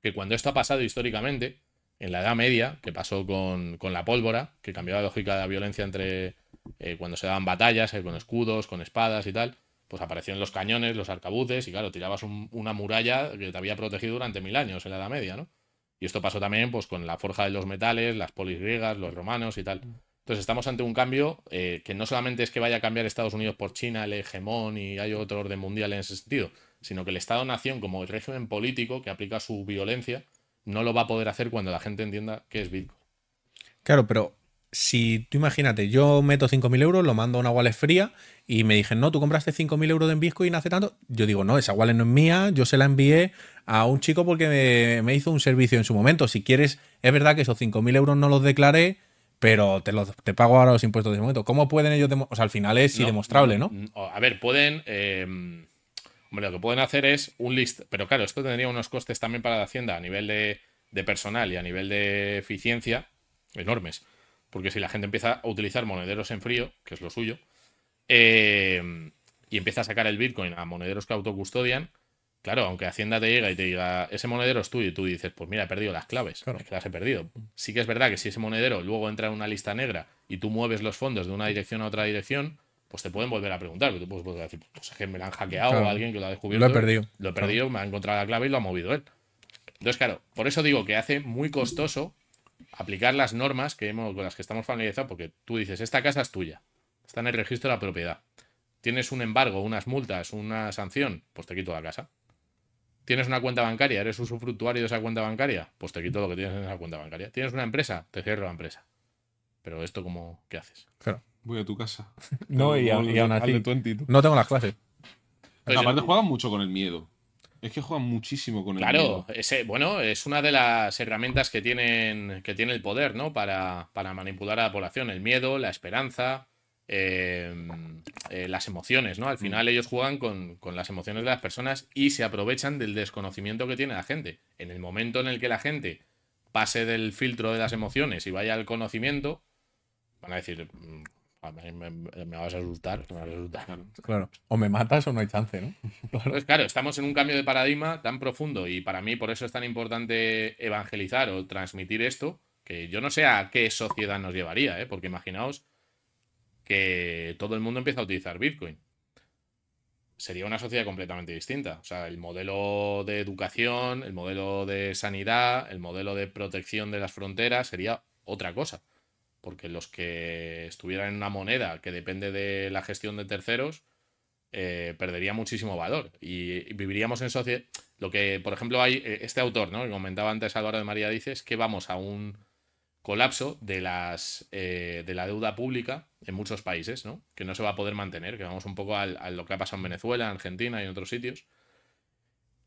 que cuando esto ha pasado históricamente, en la Edad Media, que pasó con, la pólvora, que cambió la lógica de la violencia entre eh, cuando se daban batallas, eh, con escudos, con espadas y tal, pues aparecieron los cañones, los arcabuces, y claro, tirabas una muralla que te había protegido durante mil años en la Edad Media, ¿no? Y esto pasó también pues, con la forja de los metales, las polis griegas, los romanos y tal. Mm. Entonces estamos ante un cambio eh, que no solamente es que vaya a cambiar Estados Unidos por China, el hegemón y hay otro orden mundial en ese sentido, sino que el Estado-nación como el régimen político que aplica su violencia no lo va a poder hacer cuando la gente entienda que es Bitcoin. Claro, pero si tú imagínate, yo meto 5.000 euros, lo mando a una wallet fría y me dicen, no, tú compraste 5.000 euros de no hace tanto. Yo digo, no, esa wallet no es mía, yo se la envié a un chico porque me, hizo un servicio en su momento. Si quieres, es verdad que esos 5.000 euros no los declaré, pero te, pago ahora los impuestos de momento. ¿Cómo pueden ellos O sea, al final es indemostrable, ¿no? Mm, mm, a ver, pueden. Em, hombre, lo que pueden hacer es un list. Pero claro, esto tendría unos costes también para la Hacienda a nivel de personal y a nivel de eficiencia enormes. Porque si la gente empieza a utilizar monederos en frío, que es lo suyo, eh, y empieza a sacar el Bitcoin a monederos que autocustodian, claro, aunque Hacienda te llega y te diga, ese monedero es tuyo, y tú dices, pues mira, he perdido las claves, es las he perdido. Sí que es verdad que si ese monedero luego entra en una lista negra y tú mueves los fondos de una dirección a otra dirección, pues te pueden volver a preguntar, que tú puedes decir, pues es que me lo han hackeado o alguien que lo ha descubierto. Lo he perdido. Lo he perdido, me ha encontrado la clave y lo ha movido él. Entonces, claro, por eso digo que hace muy costoso aplicar las normas que hemos, con las que estamos familiarizados, porque tú dices, esta casa es tuya, está en el registro de la propiedad. Tienes un embargo, unas multas, una sanción, pues te quito la casa. Tienes una cuenta bancaria, eres usufructuario de esa cuenta bancaria, pues te quito lo que tienes en esa cuenta bancaria. Tienes una empresa, te cierro la empresa. Pero esto, como ¿qué haces? Claro. Voy a tu casa. no, y, aún así. No tengo las clases. Aparte, juegan mucho con el miedo. Es que juegan muchísimo con el claro, Claro, ese, bueno, es una de las herramientas que tienen, que tiene el poder, ¿no? Para, para manipular a la población. El miedo, la esperanza, eh, eh, las emociones, ¿no? Al mm. final ellos juegan con, con, las emociones de las personas y se aprovechan del desconocimiento que tiene la gente. En el momento en el que la gente pase del filtro de las emociones y vaya al conocimiento, van a decir, mm, me, vas a resultar Claro. O me matas o no hay chance, ¿no? Pues claro. estamos en un cambio de paradigma tan profundo y para mí por eso es tan importante evangelizar o transmitir esto, que yo no sé a qué sociedad nos llevaría, ¿eh? porque imaginaos que todo el mundo empieza a utilizar Bitcoin. Sería una sociedad completamente distinta. O sea, el modelo de educación, el modelo de sanidad, el modelo de protección de las fronteras sería otra cosa porque los que estuvieran en una moneda que depende de la gestión de terceros, eh, perdería muchísimo valor y, viviríamos en sociedad. Lo que, por ejemplo, hay eh, este autor, ¿no? que comentaba antes Álvaro de María, dice que vamos a un colapso de, las, eh, de la deuda pública en muchos países, ¿no? que no se va a poder mantener, que vamos un poco a lo que ha pasado en Venezuela, en Argentina y en otros sitios,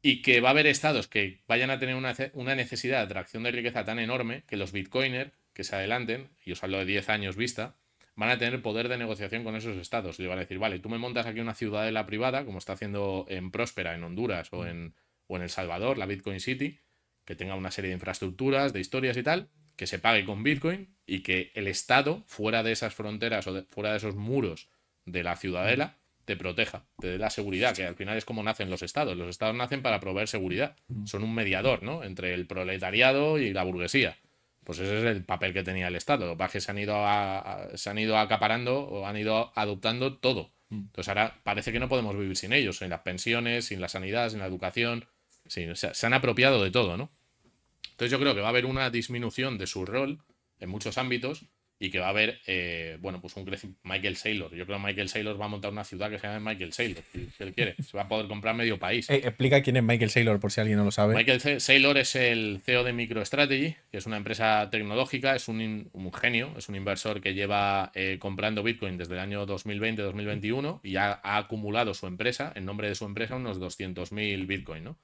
y que va a haber estados que vayan a tener una, una necesidad de atracción de riqueza tan enorme que los bitcoiners se adelanten, y os hablo de 10 años vista, van a tener poder de negociación con esos estados. Y van a decir, vale, tú me montas aquí una ciudadela privada, como está haciendo en Próspera, en Honduras o en, o en El Salvador, la Bitcoin City, que tenga una serie de infraestructuras, de historias y tal, que se pague con Bitcoin y que el Estado, fuera de esas fronteras o fuera de esos muros de la ciudadela, te proteja, te dé la seguridad, que al final es como nacen los estados. Los estados nacen para proveer seguridad. Mm. Son un mediador, ¿no? Entre el proletariado y la burguesía. Pues ese es el papel que tenía el Estado. Los que se han ido, han ido acaparando o han ido adoptando todo. Mm. Entonces ahora parece que no podemos vivir sin ellos, sin las pensiones, sin la sanidad, sin la educación. se, se han apropiado de todo, ¿no? Entonces yo creo que va a haber una disminución de su rol en muchos ámbitos y que va a haber, eh, bueno, pues un crecimiento. Michael Saylor. Yo creo que Michael Saylor va a montar una ciudad que se llama Michael Saylor, si él quiere. Se va a poder comprar medio país. Eh, explica quién es Michael Saylor, por si alguien no lo sabe. Michael Saylor es el CEO de MicroStrategy, que es una empresa tecnológica, es un, genio, es un inversor que lleva eh, comprando Bitcoin desde el año 2020-2021 y ha, ha, acumulado su empresa, en nombre de su empresa, unos 200.000 Bitcoin, ¿no?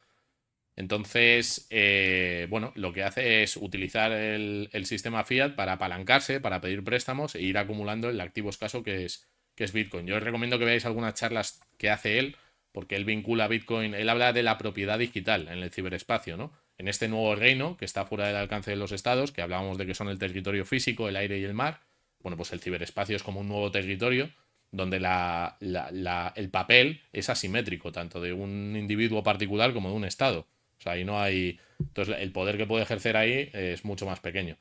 Entonces, eh, bueno, lo que hace es utilizar el, sistema fiat para apalancarse, para pedir préstamos e ir acumulando el activo escaso que es, que es Bitcoin. Yo os recomiendo que veáis algunas charlas que hace él, porque él vincula Bitcoin, él habla de la propiedad digital en el ciberespacio, ¿no? En este nuevo reino que está fuera del alcance de los estados, que hablábamos de que son el territorio físico, el aire y el mar, bueno, pues el ciberespacio es como un nuevo territorio donde el papel es asimétrico, tanto de un individuo particular como de un estado. O sea, ahí no hay. Entonces, el poder que puede ejercer ahí eh, es mucho más pequeño.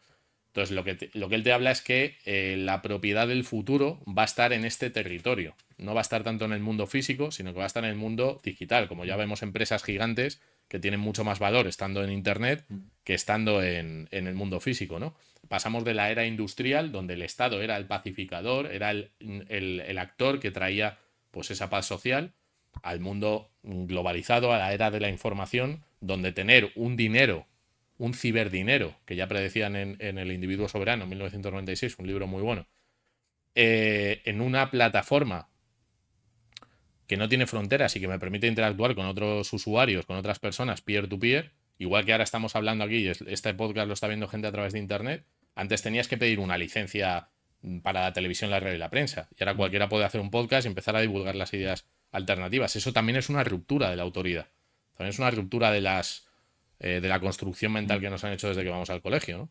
Entonces, lo que, lo que él te habla es que eh, la propiedad del futuro va a estar en este territorio. No va a estar tanto en el mundo físico, sino que va a estar en el mundo digital. Como ya vemos empresas gigantes que tienen mucho más valor estando en Internet mm. que estando en, el mundo físico, ¿no? Pasamos de la era industrial, donde el Estado era el pacificador, era el, el actor que traía pues, esa paz social, al mundo globalizado, a la era de la información, donde tener un dinero, un ciberdinero, que ya predecían en, El Individuo Soberano, 1996, un libro muy bueno, eh, en una plataforma que no tiene fronteras y que me permite interactuar con otros usuarios, con otras personas, peer-to-peer, igual que ahora estamos hablando aquí y este podcast lo está viendo gente a través de Internet, antes tenías que pedir una licencia para la televisión, la radio y la prensa. Y ahora mm. cualquiera puede hacer un podcast y empezar a divulgar las ideas alternativas. Eso también es una ruptura de la autoridad. También es una ruptura de las eh, de la construcción mental que nos han hecho desde que vamos al colegio,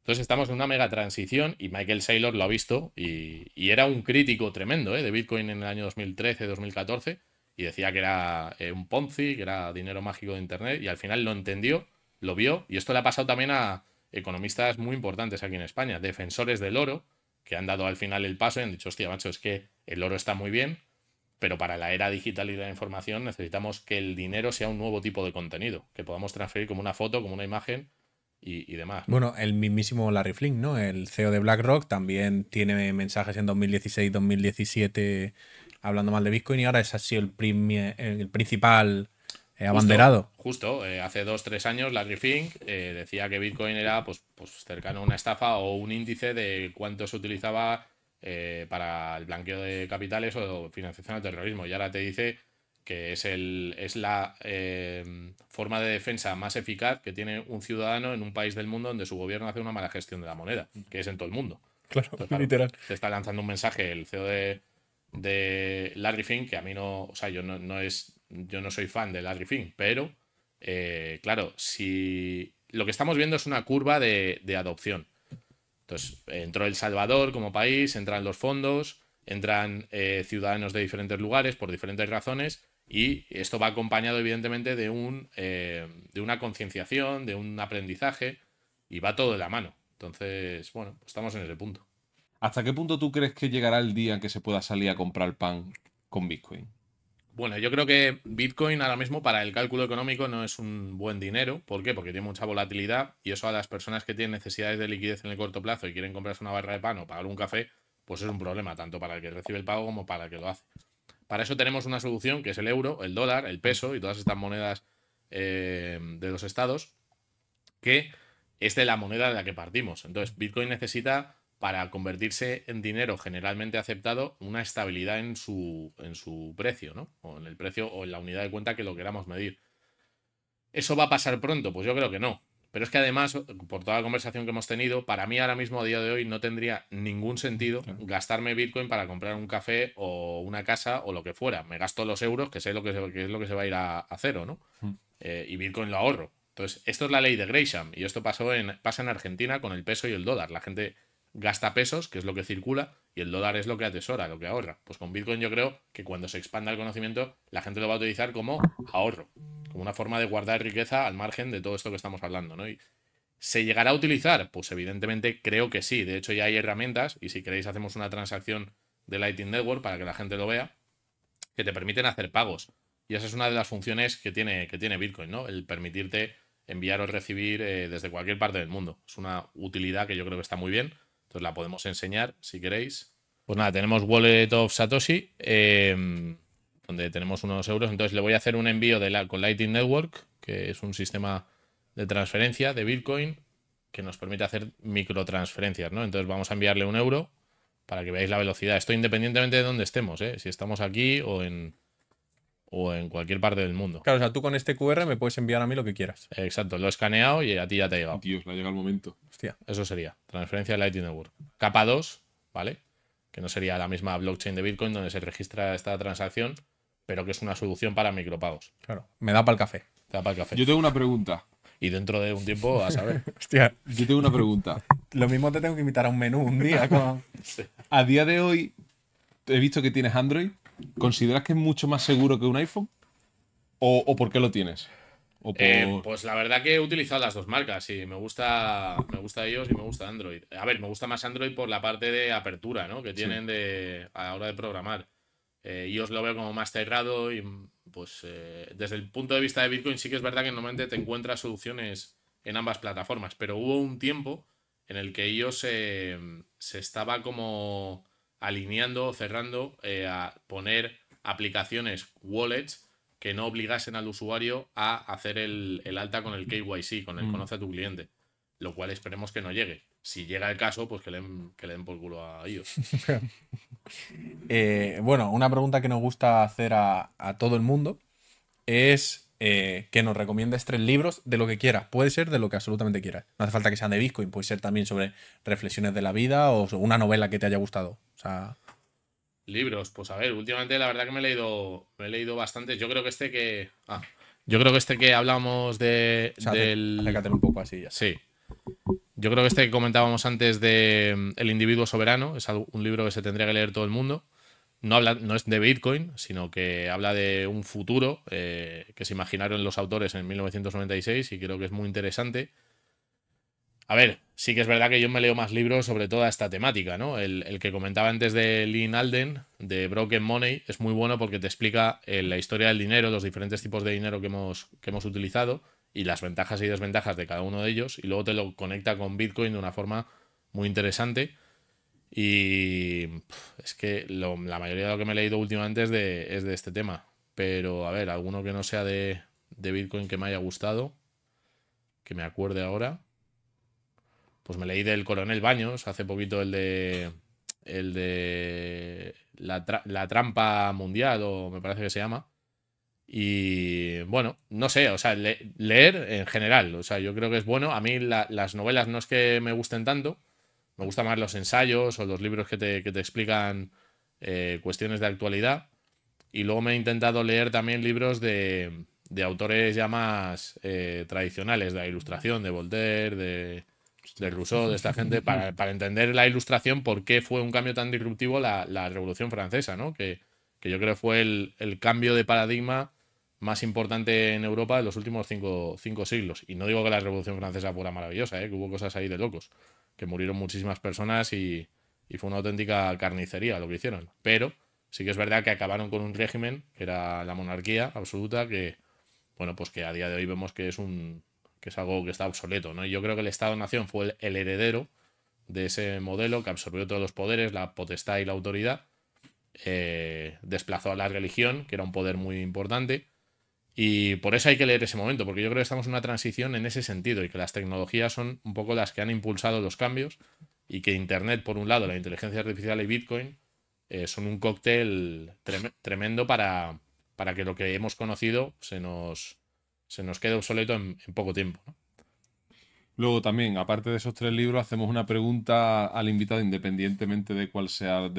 Entonces estamos en una mega transición y Michael Saylor lo ha visto y, era un crítico tremendo ¿eh? de Bitcoin en el año 2013-2014 y decía que era eh, un Ponzi, que era dinero mágico de Internet y al final lo entendió, lo vio y esto le ha pasado también a economistas muy importantes aquí en España, defensores del oro, que han dado al final el paso y han dicho, hostia, macho, es que el oro está muy bien, pero para la era digital y de la información necesitamos que el dinero sea un nuevo tipo de contenido, que podamos transferir como una foto, como una imagen y, demás. Bueno, el mismísimo Larry Flynn, ¿no? El CEO de BlackRock también tiene mensajes en 2016, 2017 hablando mal de Bitcoin y ahora es así el, el principal eh, abanderado. Justo, eh, hace dos, tres años Larry Fink eh, decía que Bitcoin era pues, pues cercano a una estafa o un índice de cuánto se utilizaba eh, para el blanqueo de capitales o financiación al terrorismo. Y ahora te dice que es, el, es la em, forma de defensa más eficaz que tiene un ciudadano en un país del mundo donde su gobierno hace una mala gestión de la moneda, que es en todo el mundo. Claro, literal. Te está lanzando un mensaje el CEO de, de Larry Fink, que a mí no, o sea, yo no, es, yo no soy fan de Larry Fink, pero eh, claro, si lo que estamos viendo es una curva de, de adopción. Entonces, entró El Salvador como país, entran los fondos, entran eh, ciudadanos de diferentes lugares por diferentes razones y esto va acompañado evidentemente de, un, eh, de una concienciación, de un aprendizaje y va todo de la mano. Entonces, bueno, pues estamos en ese punto. ¿Hasta qué punto tú crees que llegará el día en que se pueda salir a comprar pan con Bitcoin? Bueno, yo creo que Bitcoin ahora mismo para el cálculo económico no es un buen dinero. ¿Por qué? Porque tiene mucha volatilidad y eso a las personas que tienen necesidades de liquidez en el corto plazo y quieren comprarse una barra de pan o pagar un café, pues es un problema tanto para el que recibe el pago como para el que lo hace. Para eso tenemos una solución que es el euro, el dólar, el peso y todas estas monedas eh, de los estados, que es de la moneda de la que partimos. Entonces, Bitcoin necesita para convertirse en dinero generalmente aceptado una estabilidad en su, en su precio, ¿no? O en el precio o en la unidad de cuenta que lo queramos medir. ¿Eso va a pasar pronto? Pues yo creo que no. Pero es que además, por toda la conversación que hemos tenido, para mí ahora mismo, a día de hoy, no tendría ningún sentido gastarme Bitcoin para comprar un café o una casa o lo que fuera. Me gasto los euros, que sé lo que, es lo que se va a ir a, a cero, ¿no? Hmm. Eh, y Bitcoin lo ahorro. Entonces, esto es la ley de Gresham y esto pasó en, pasa en Argentina con el peso y el dólar. La gente gasta pesos, que es lo que circula, y el dólar es lo que atesora, lo que ahorra. Pues con Bitcoin yo creo que cuando se expanda el conocimiento, la gente lo va a utilizar como ahorro, como una forma de guardar riqueza al margen de todo esto que estamos hablando, ¿no? Y ¿Se llegará a utilizar? Pues evidentemente creo que sí. De hecho ya hay herramientas, y si queréis hacemos una transacción de Lightning Network para que la gente lo vea, que te permiten hacer pagos. Y esa es una de las funciones que tiene, que tiene Bitcoin, ¿no? El permitirte enviar o recibir eh, desde cualquier parte del mundo. Es una utilidad que yo creo que está muy bien entonces la podemos enseñar si queréis. Pues nada, tenemos Wallet of Satoshi, em, donde tenemos unos euros. Entonces le voy a hacer un envío de la, con Lightning Network, que es un sistema de transferencia de Bitcoin que nos permite hacer microtransferencias, ¿no? Entonces vamos a enviarle un euro para que veáis la velocidad. Esto independientemente de dónde estemos, ¿eh? si estamos aquí o en, o en cualquier parte del mundo. Claro, o sea, tú con este QR me puedes enviar a mí lo que quieras. Exacto, lo he escaneado y a ti ya te ha llegado. Dios, le ha llegado el momento. Hostia. Eso sería, transferencia de Lightning Network. Capa 2, ¿vale? Que no sería la misma blockchain de Bitcoin donde se registra esta transacción, pero que es una solución para micropagos. Claro, me da para el café. Te da para el café. Yo tengo una pregunta. Y dentro de un tiempo, a saber. Hostia. Yo tengo una pregunta. lo mismo te tengo que invitar a un menú un día. A día de hoy, he visto que tienes Android. ¿Consideras que es mucho más seguro que un iPhone? ¿O, por qué lo tienes? Eh, pues la verdad que he utilizado las dos marcas, y Me gusta, me gusta ellos y me gusta Android. A ver, me gusta más Android por la parte de apertura, ¿no? Que tienen de, a la hora de programar. Eh, iOS lo veo como más cerrado y pues eh, desde el punto de vista de Bitcoin sí que es verdad que normalmente te encuentras soluciones en ambas plataformas, pero hubo un tiempo en el que iOS se estaba como alineando, o cerrando, eh, a poner aplicaciones, wallets, que no obligasen al usuario a hacer el, alta con el KYC, con el mm. conoce a tu cliente, lo cual esperemos que no llegue. Si llega el caso, pues que le den, que le den por culo a ellos. Eh, bueno, una pregunta que nos gusta hacer a todo el mundo es eh, que nos recomiendas tres libros de lo que quieras. Puede ser de lo que absolutamente quieras. No hace falta que sean de Bitcoin, puede ser también sobre reflexiones de la vida o una novela que te haya gustado. O sea. Libros, pues a ver, últimamente la verdad que me he leído, me he leído bastante. Yo creo que este que. Ah, yo creo que este que hablamos de. un poco así ya. Sí. Yo creo que este que comentábamos antes de mm, El individuo soberano es un libro que se tendría que leer todo el mundo no, habla, no es de Bitcoin, sino que habla de un futuro eh, que se imaginaron los autores en 1996 y creo que es muy interesante. A ver, sí que es verdad que yo me leo más libros sobre toda esta temática, ¿no? El, que comentaba antes de Lynn Alden, de Broken Money, es muy bueno porque te explica eh, la historia del dinero, los diferentes tipos de dinero que hemos, que hemos utilizado y las ventajas y desventajas de cada uno de ellos, y luego te lo conecta con Bitcoin de una forma muy interesante. Y es que la mayoría de lo que me he leído últimamente es de, este tema. Pero a ver, alguno que no sea de, Bitcoin que me haya gustado, que me acuerde ahora. Pues me leí del Coronel Baños, hace poquito el de. El de. La, trampa mundial, o me parece que se llama. Y bueno, no sé, o sea, leer en general, o sea, yo creo que es bueno. A mí las novelas no es que me gusten tanto, me gusta más los ensayos o los libros que te, explican eh, cuestiones de actualidad. Y luego me he intentado leer también libros de, autores ya más eh, tradicionales, de la ilustración, de Voltaire, de, Rousseau, de esta gente, para, entender la ilustración, por qué fue un cambio tan disruptivo la, Revolución Francesa, Que, yo creo fue el, cambio de paradigma más importante en Europa de los últimos cinco, siglos. Y no digo que la Revolución Francesa fuera maravillosa, ¿eh? que hubo cosas ahí de locos que murieron muchísimas personas y, fue una auténtica carnicería lo que hicieron. Pero sí que es verdad que acabaron con un régimen, que era la monarquía absoluta, que, bueno, pues que a día de hoy vemos que es un que es algo que está obsoleto, ¿no? Y yo creo que el Estado-Nación fue el, heredero de ese modelo que absorbió todos los poderes, la potestad y la autoridad, eh, desplazó a la religión, que era un poder muy importante, y por eso hay que leer ese momento, porque yo creo que estamos en una transición en ese sentido y que las tecnologías son un poco las que han impulsado los cambios y que Internet, por un lado, la inteligencia artificial y Bitcoin eh, son un cóctel tremendo para, que lo que hemos conocido se nos, se nos quede obsoleto en, poco tiempo. Luego también, aparte de esos tres libros, hacemos una pregunta al invitado independientemente de cuál sea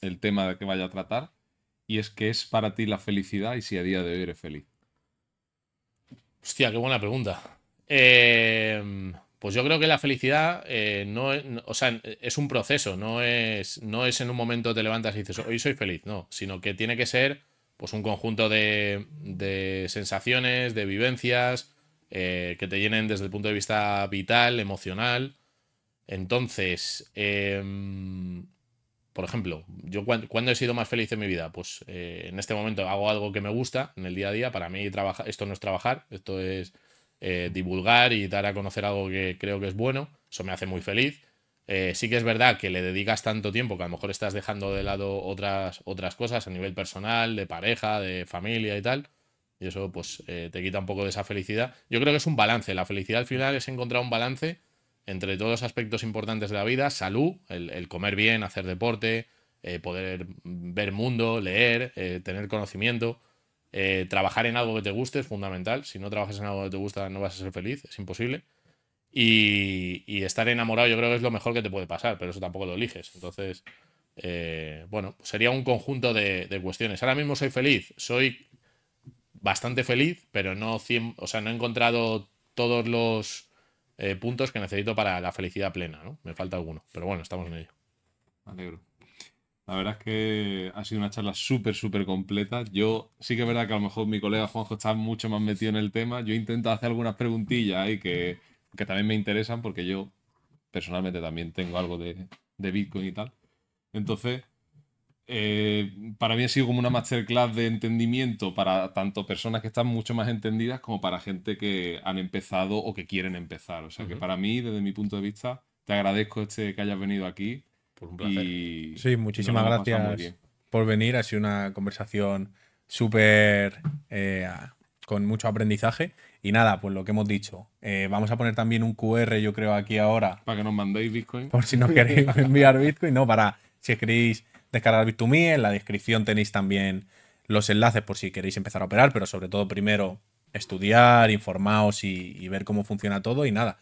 el tema que vaya a tratar. Y es, que es para ti la felicidad y si a día de hoy eres feliz? Hostia, qué buena pregunta. Eh, pues yo creo que la felicidad eh, no, es, un proceso, no es, no es en un momento te levantas y dices, hoy soy feliz, no, sino que tiene que ser pues un conjunto de, sensaciones, de vivencias, eh, que te llenen desde el punto de vista vital, emocional. Entonces, por ejemplo, yo cuando, he sido más feliz en mi vida, pues eh, en este momento hago algo que me gusta en el día a día. Para mí trabaja, esto no es trabajar, esto es eh, divulgar y dar a conocer algo que creo que es bueno. Eso me hace muy feliz. Eh, sí que es verdad que le dedicas tanto tiempo que a lo mejor estás dejando de lado otras, otras cosas a nivel personal, de pareja, de familia y tal. Y eso pues te quita un poco de esa felicidad. Yo creo que es un balance. La felicidad al final es encontrar un balance entre todos los aspectos importantes de la vida, salud, el, comer bien, hacer deporte, eh, poder ver mundo, leer, eh, tener conocimiento, eh, trabajar en algo que te guste es fundamental. Si no trabajas en algo que te gusta no vas a ser feliz, es imposible. Y, estar enamorado yo creo que es lo mejor que te puede pasar, pero eso tampoco lo eliges. Entonces, bueno, pues sería un conjunto de, cuestiones. Ahora mismo soy feliz, soy bastante feliz, pero no, cien, o sea, no he encontrado todos los eh, puntos que necesito para la felicidad plena, ¿no? Me falta alguno, pero bueno, estamos en ello. alegro. La verdad es que ha sido una charla súper, súper completa. Yo sí que es verdad que a lo mejor mi colega Juanjo está mucho más metido en el tema. Yo intento hacer algunas preguntillas ahí que, que también me interesan porque yo personalmente también tengo algo de, de Bitcoin y tal. Entonces, eh, para mí ha sido como una masterclass de entendimiento para tanto personas que están mucho más entendidas como para gente que han empezado o que quieren empezar. O sea que para mí, desde mi punto de vista, te agradezco este que hayas venido aquí. Por un placer. sí, muchísimas gracias por venir. Ha sido una conversación súper eh, con mucho aprendizaje. Y nada, pues lo que hemos dicho. Eh, vamos a poner también un QR, yo creo, aquí ahora. Para que nos mandéis Bitcoin. Por si nos queréis enviar Bitcoin. No, para si queréis descargar bit 2 En la descripción tenéis también los enlaces por si queréis empezar a operar, pero sobre todo primero estudiar, informaos y, ver cómo funciona todo. Y nada,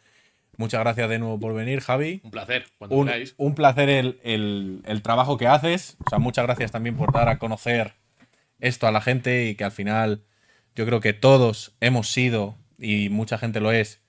muchas gracias de nuevo por venir, Javi. Un placer, cuando un, Un placer el, trabajo que haces. muchas gracias también por dar a conocer esto a la gente y que al final yo creo que todos hemos sido, y mucha gente lo es,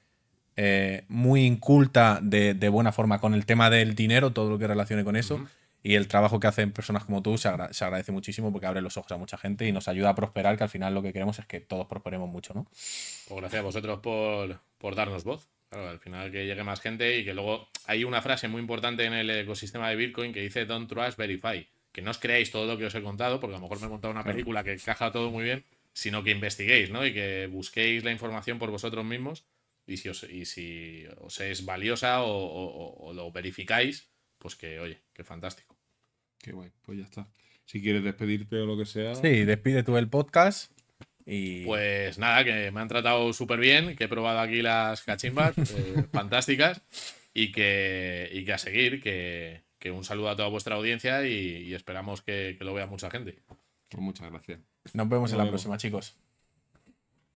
eh, muy inculta de, buena forma con el tema del dinero, todo lo que relacione con eso. Y el trabajo que hacen personas como tú se, agradece muchísimo porque abre los ojos a mucha gente y nos ayuda a prosperar, que al final lo que queremos es que todos prosperemos mucho, ¿no? Pues gracias a vosotros por, darnos voz. al final que llegue más gente y que luego hay una frase muy importante en el ecosistema de Bitcoin que dice Don't trust, verify. Que no os creáis todo lo que os he contado, porque a lo mejor me he contado una película que encaja todo muy bien, sino que investiguéis, ¿no? Y que busquéis la información por vosotros mismos y si os, y si os es valiosa o, o lo verificáis, pues que, oye, que fantástico. Qué guay, pues ya está. Si quieres despedirte o lo que sea. Sí, despide tú el podcast. Y... Pues nada, que me han tratado súper bien, que he probado aquí las cachimbas eh, fantásticas y que, a seguir, que, un saludo a toda vuestra audiencia y, esperamos que, lo vea mucha gente. Pues muchas gracias. Nos vemos en la próxima, chicos.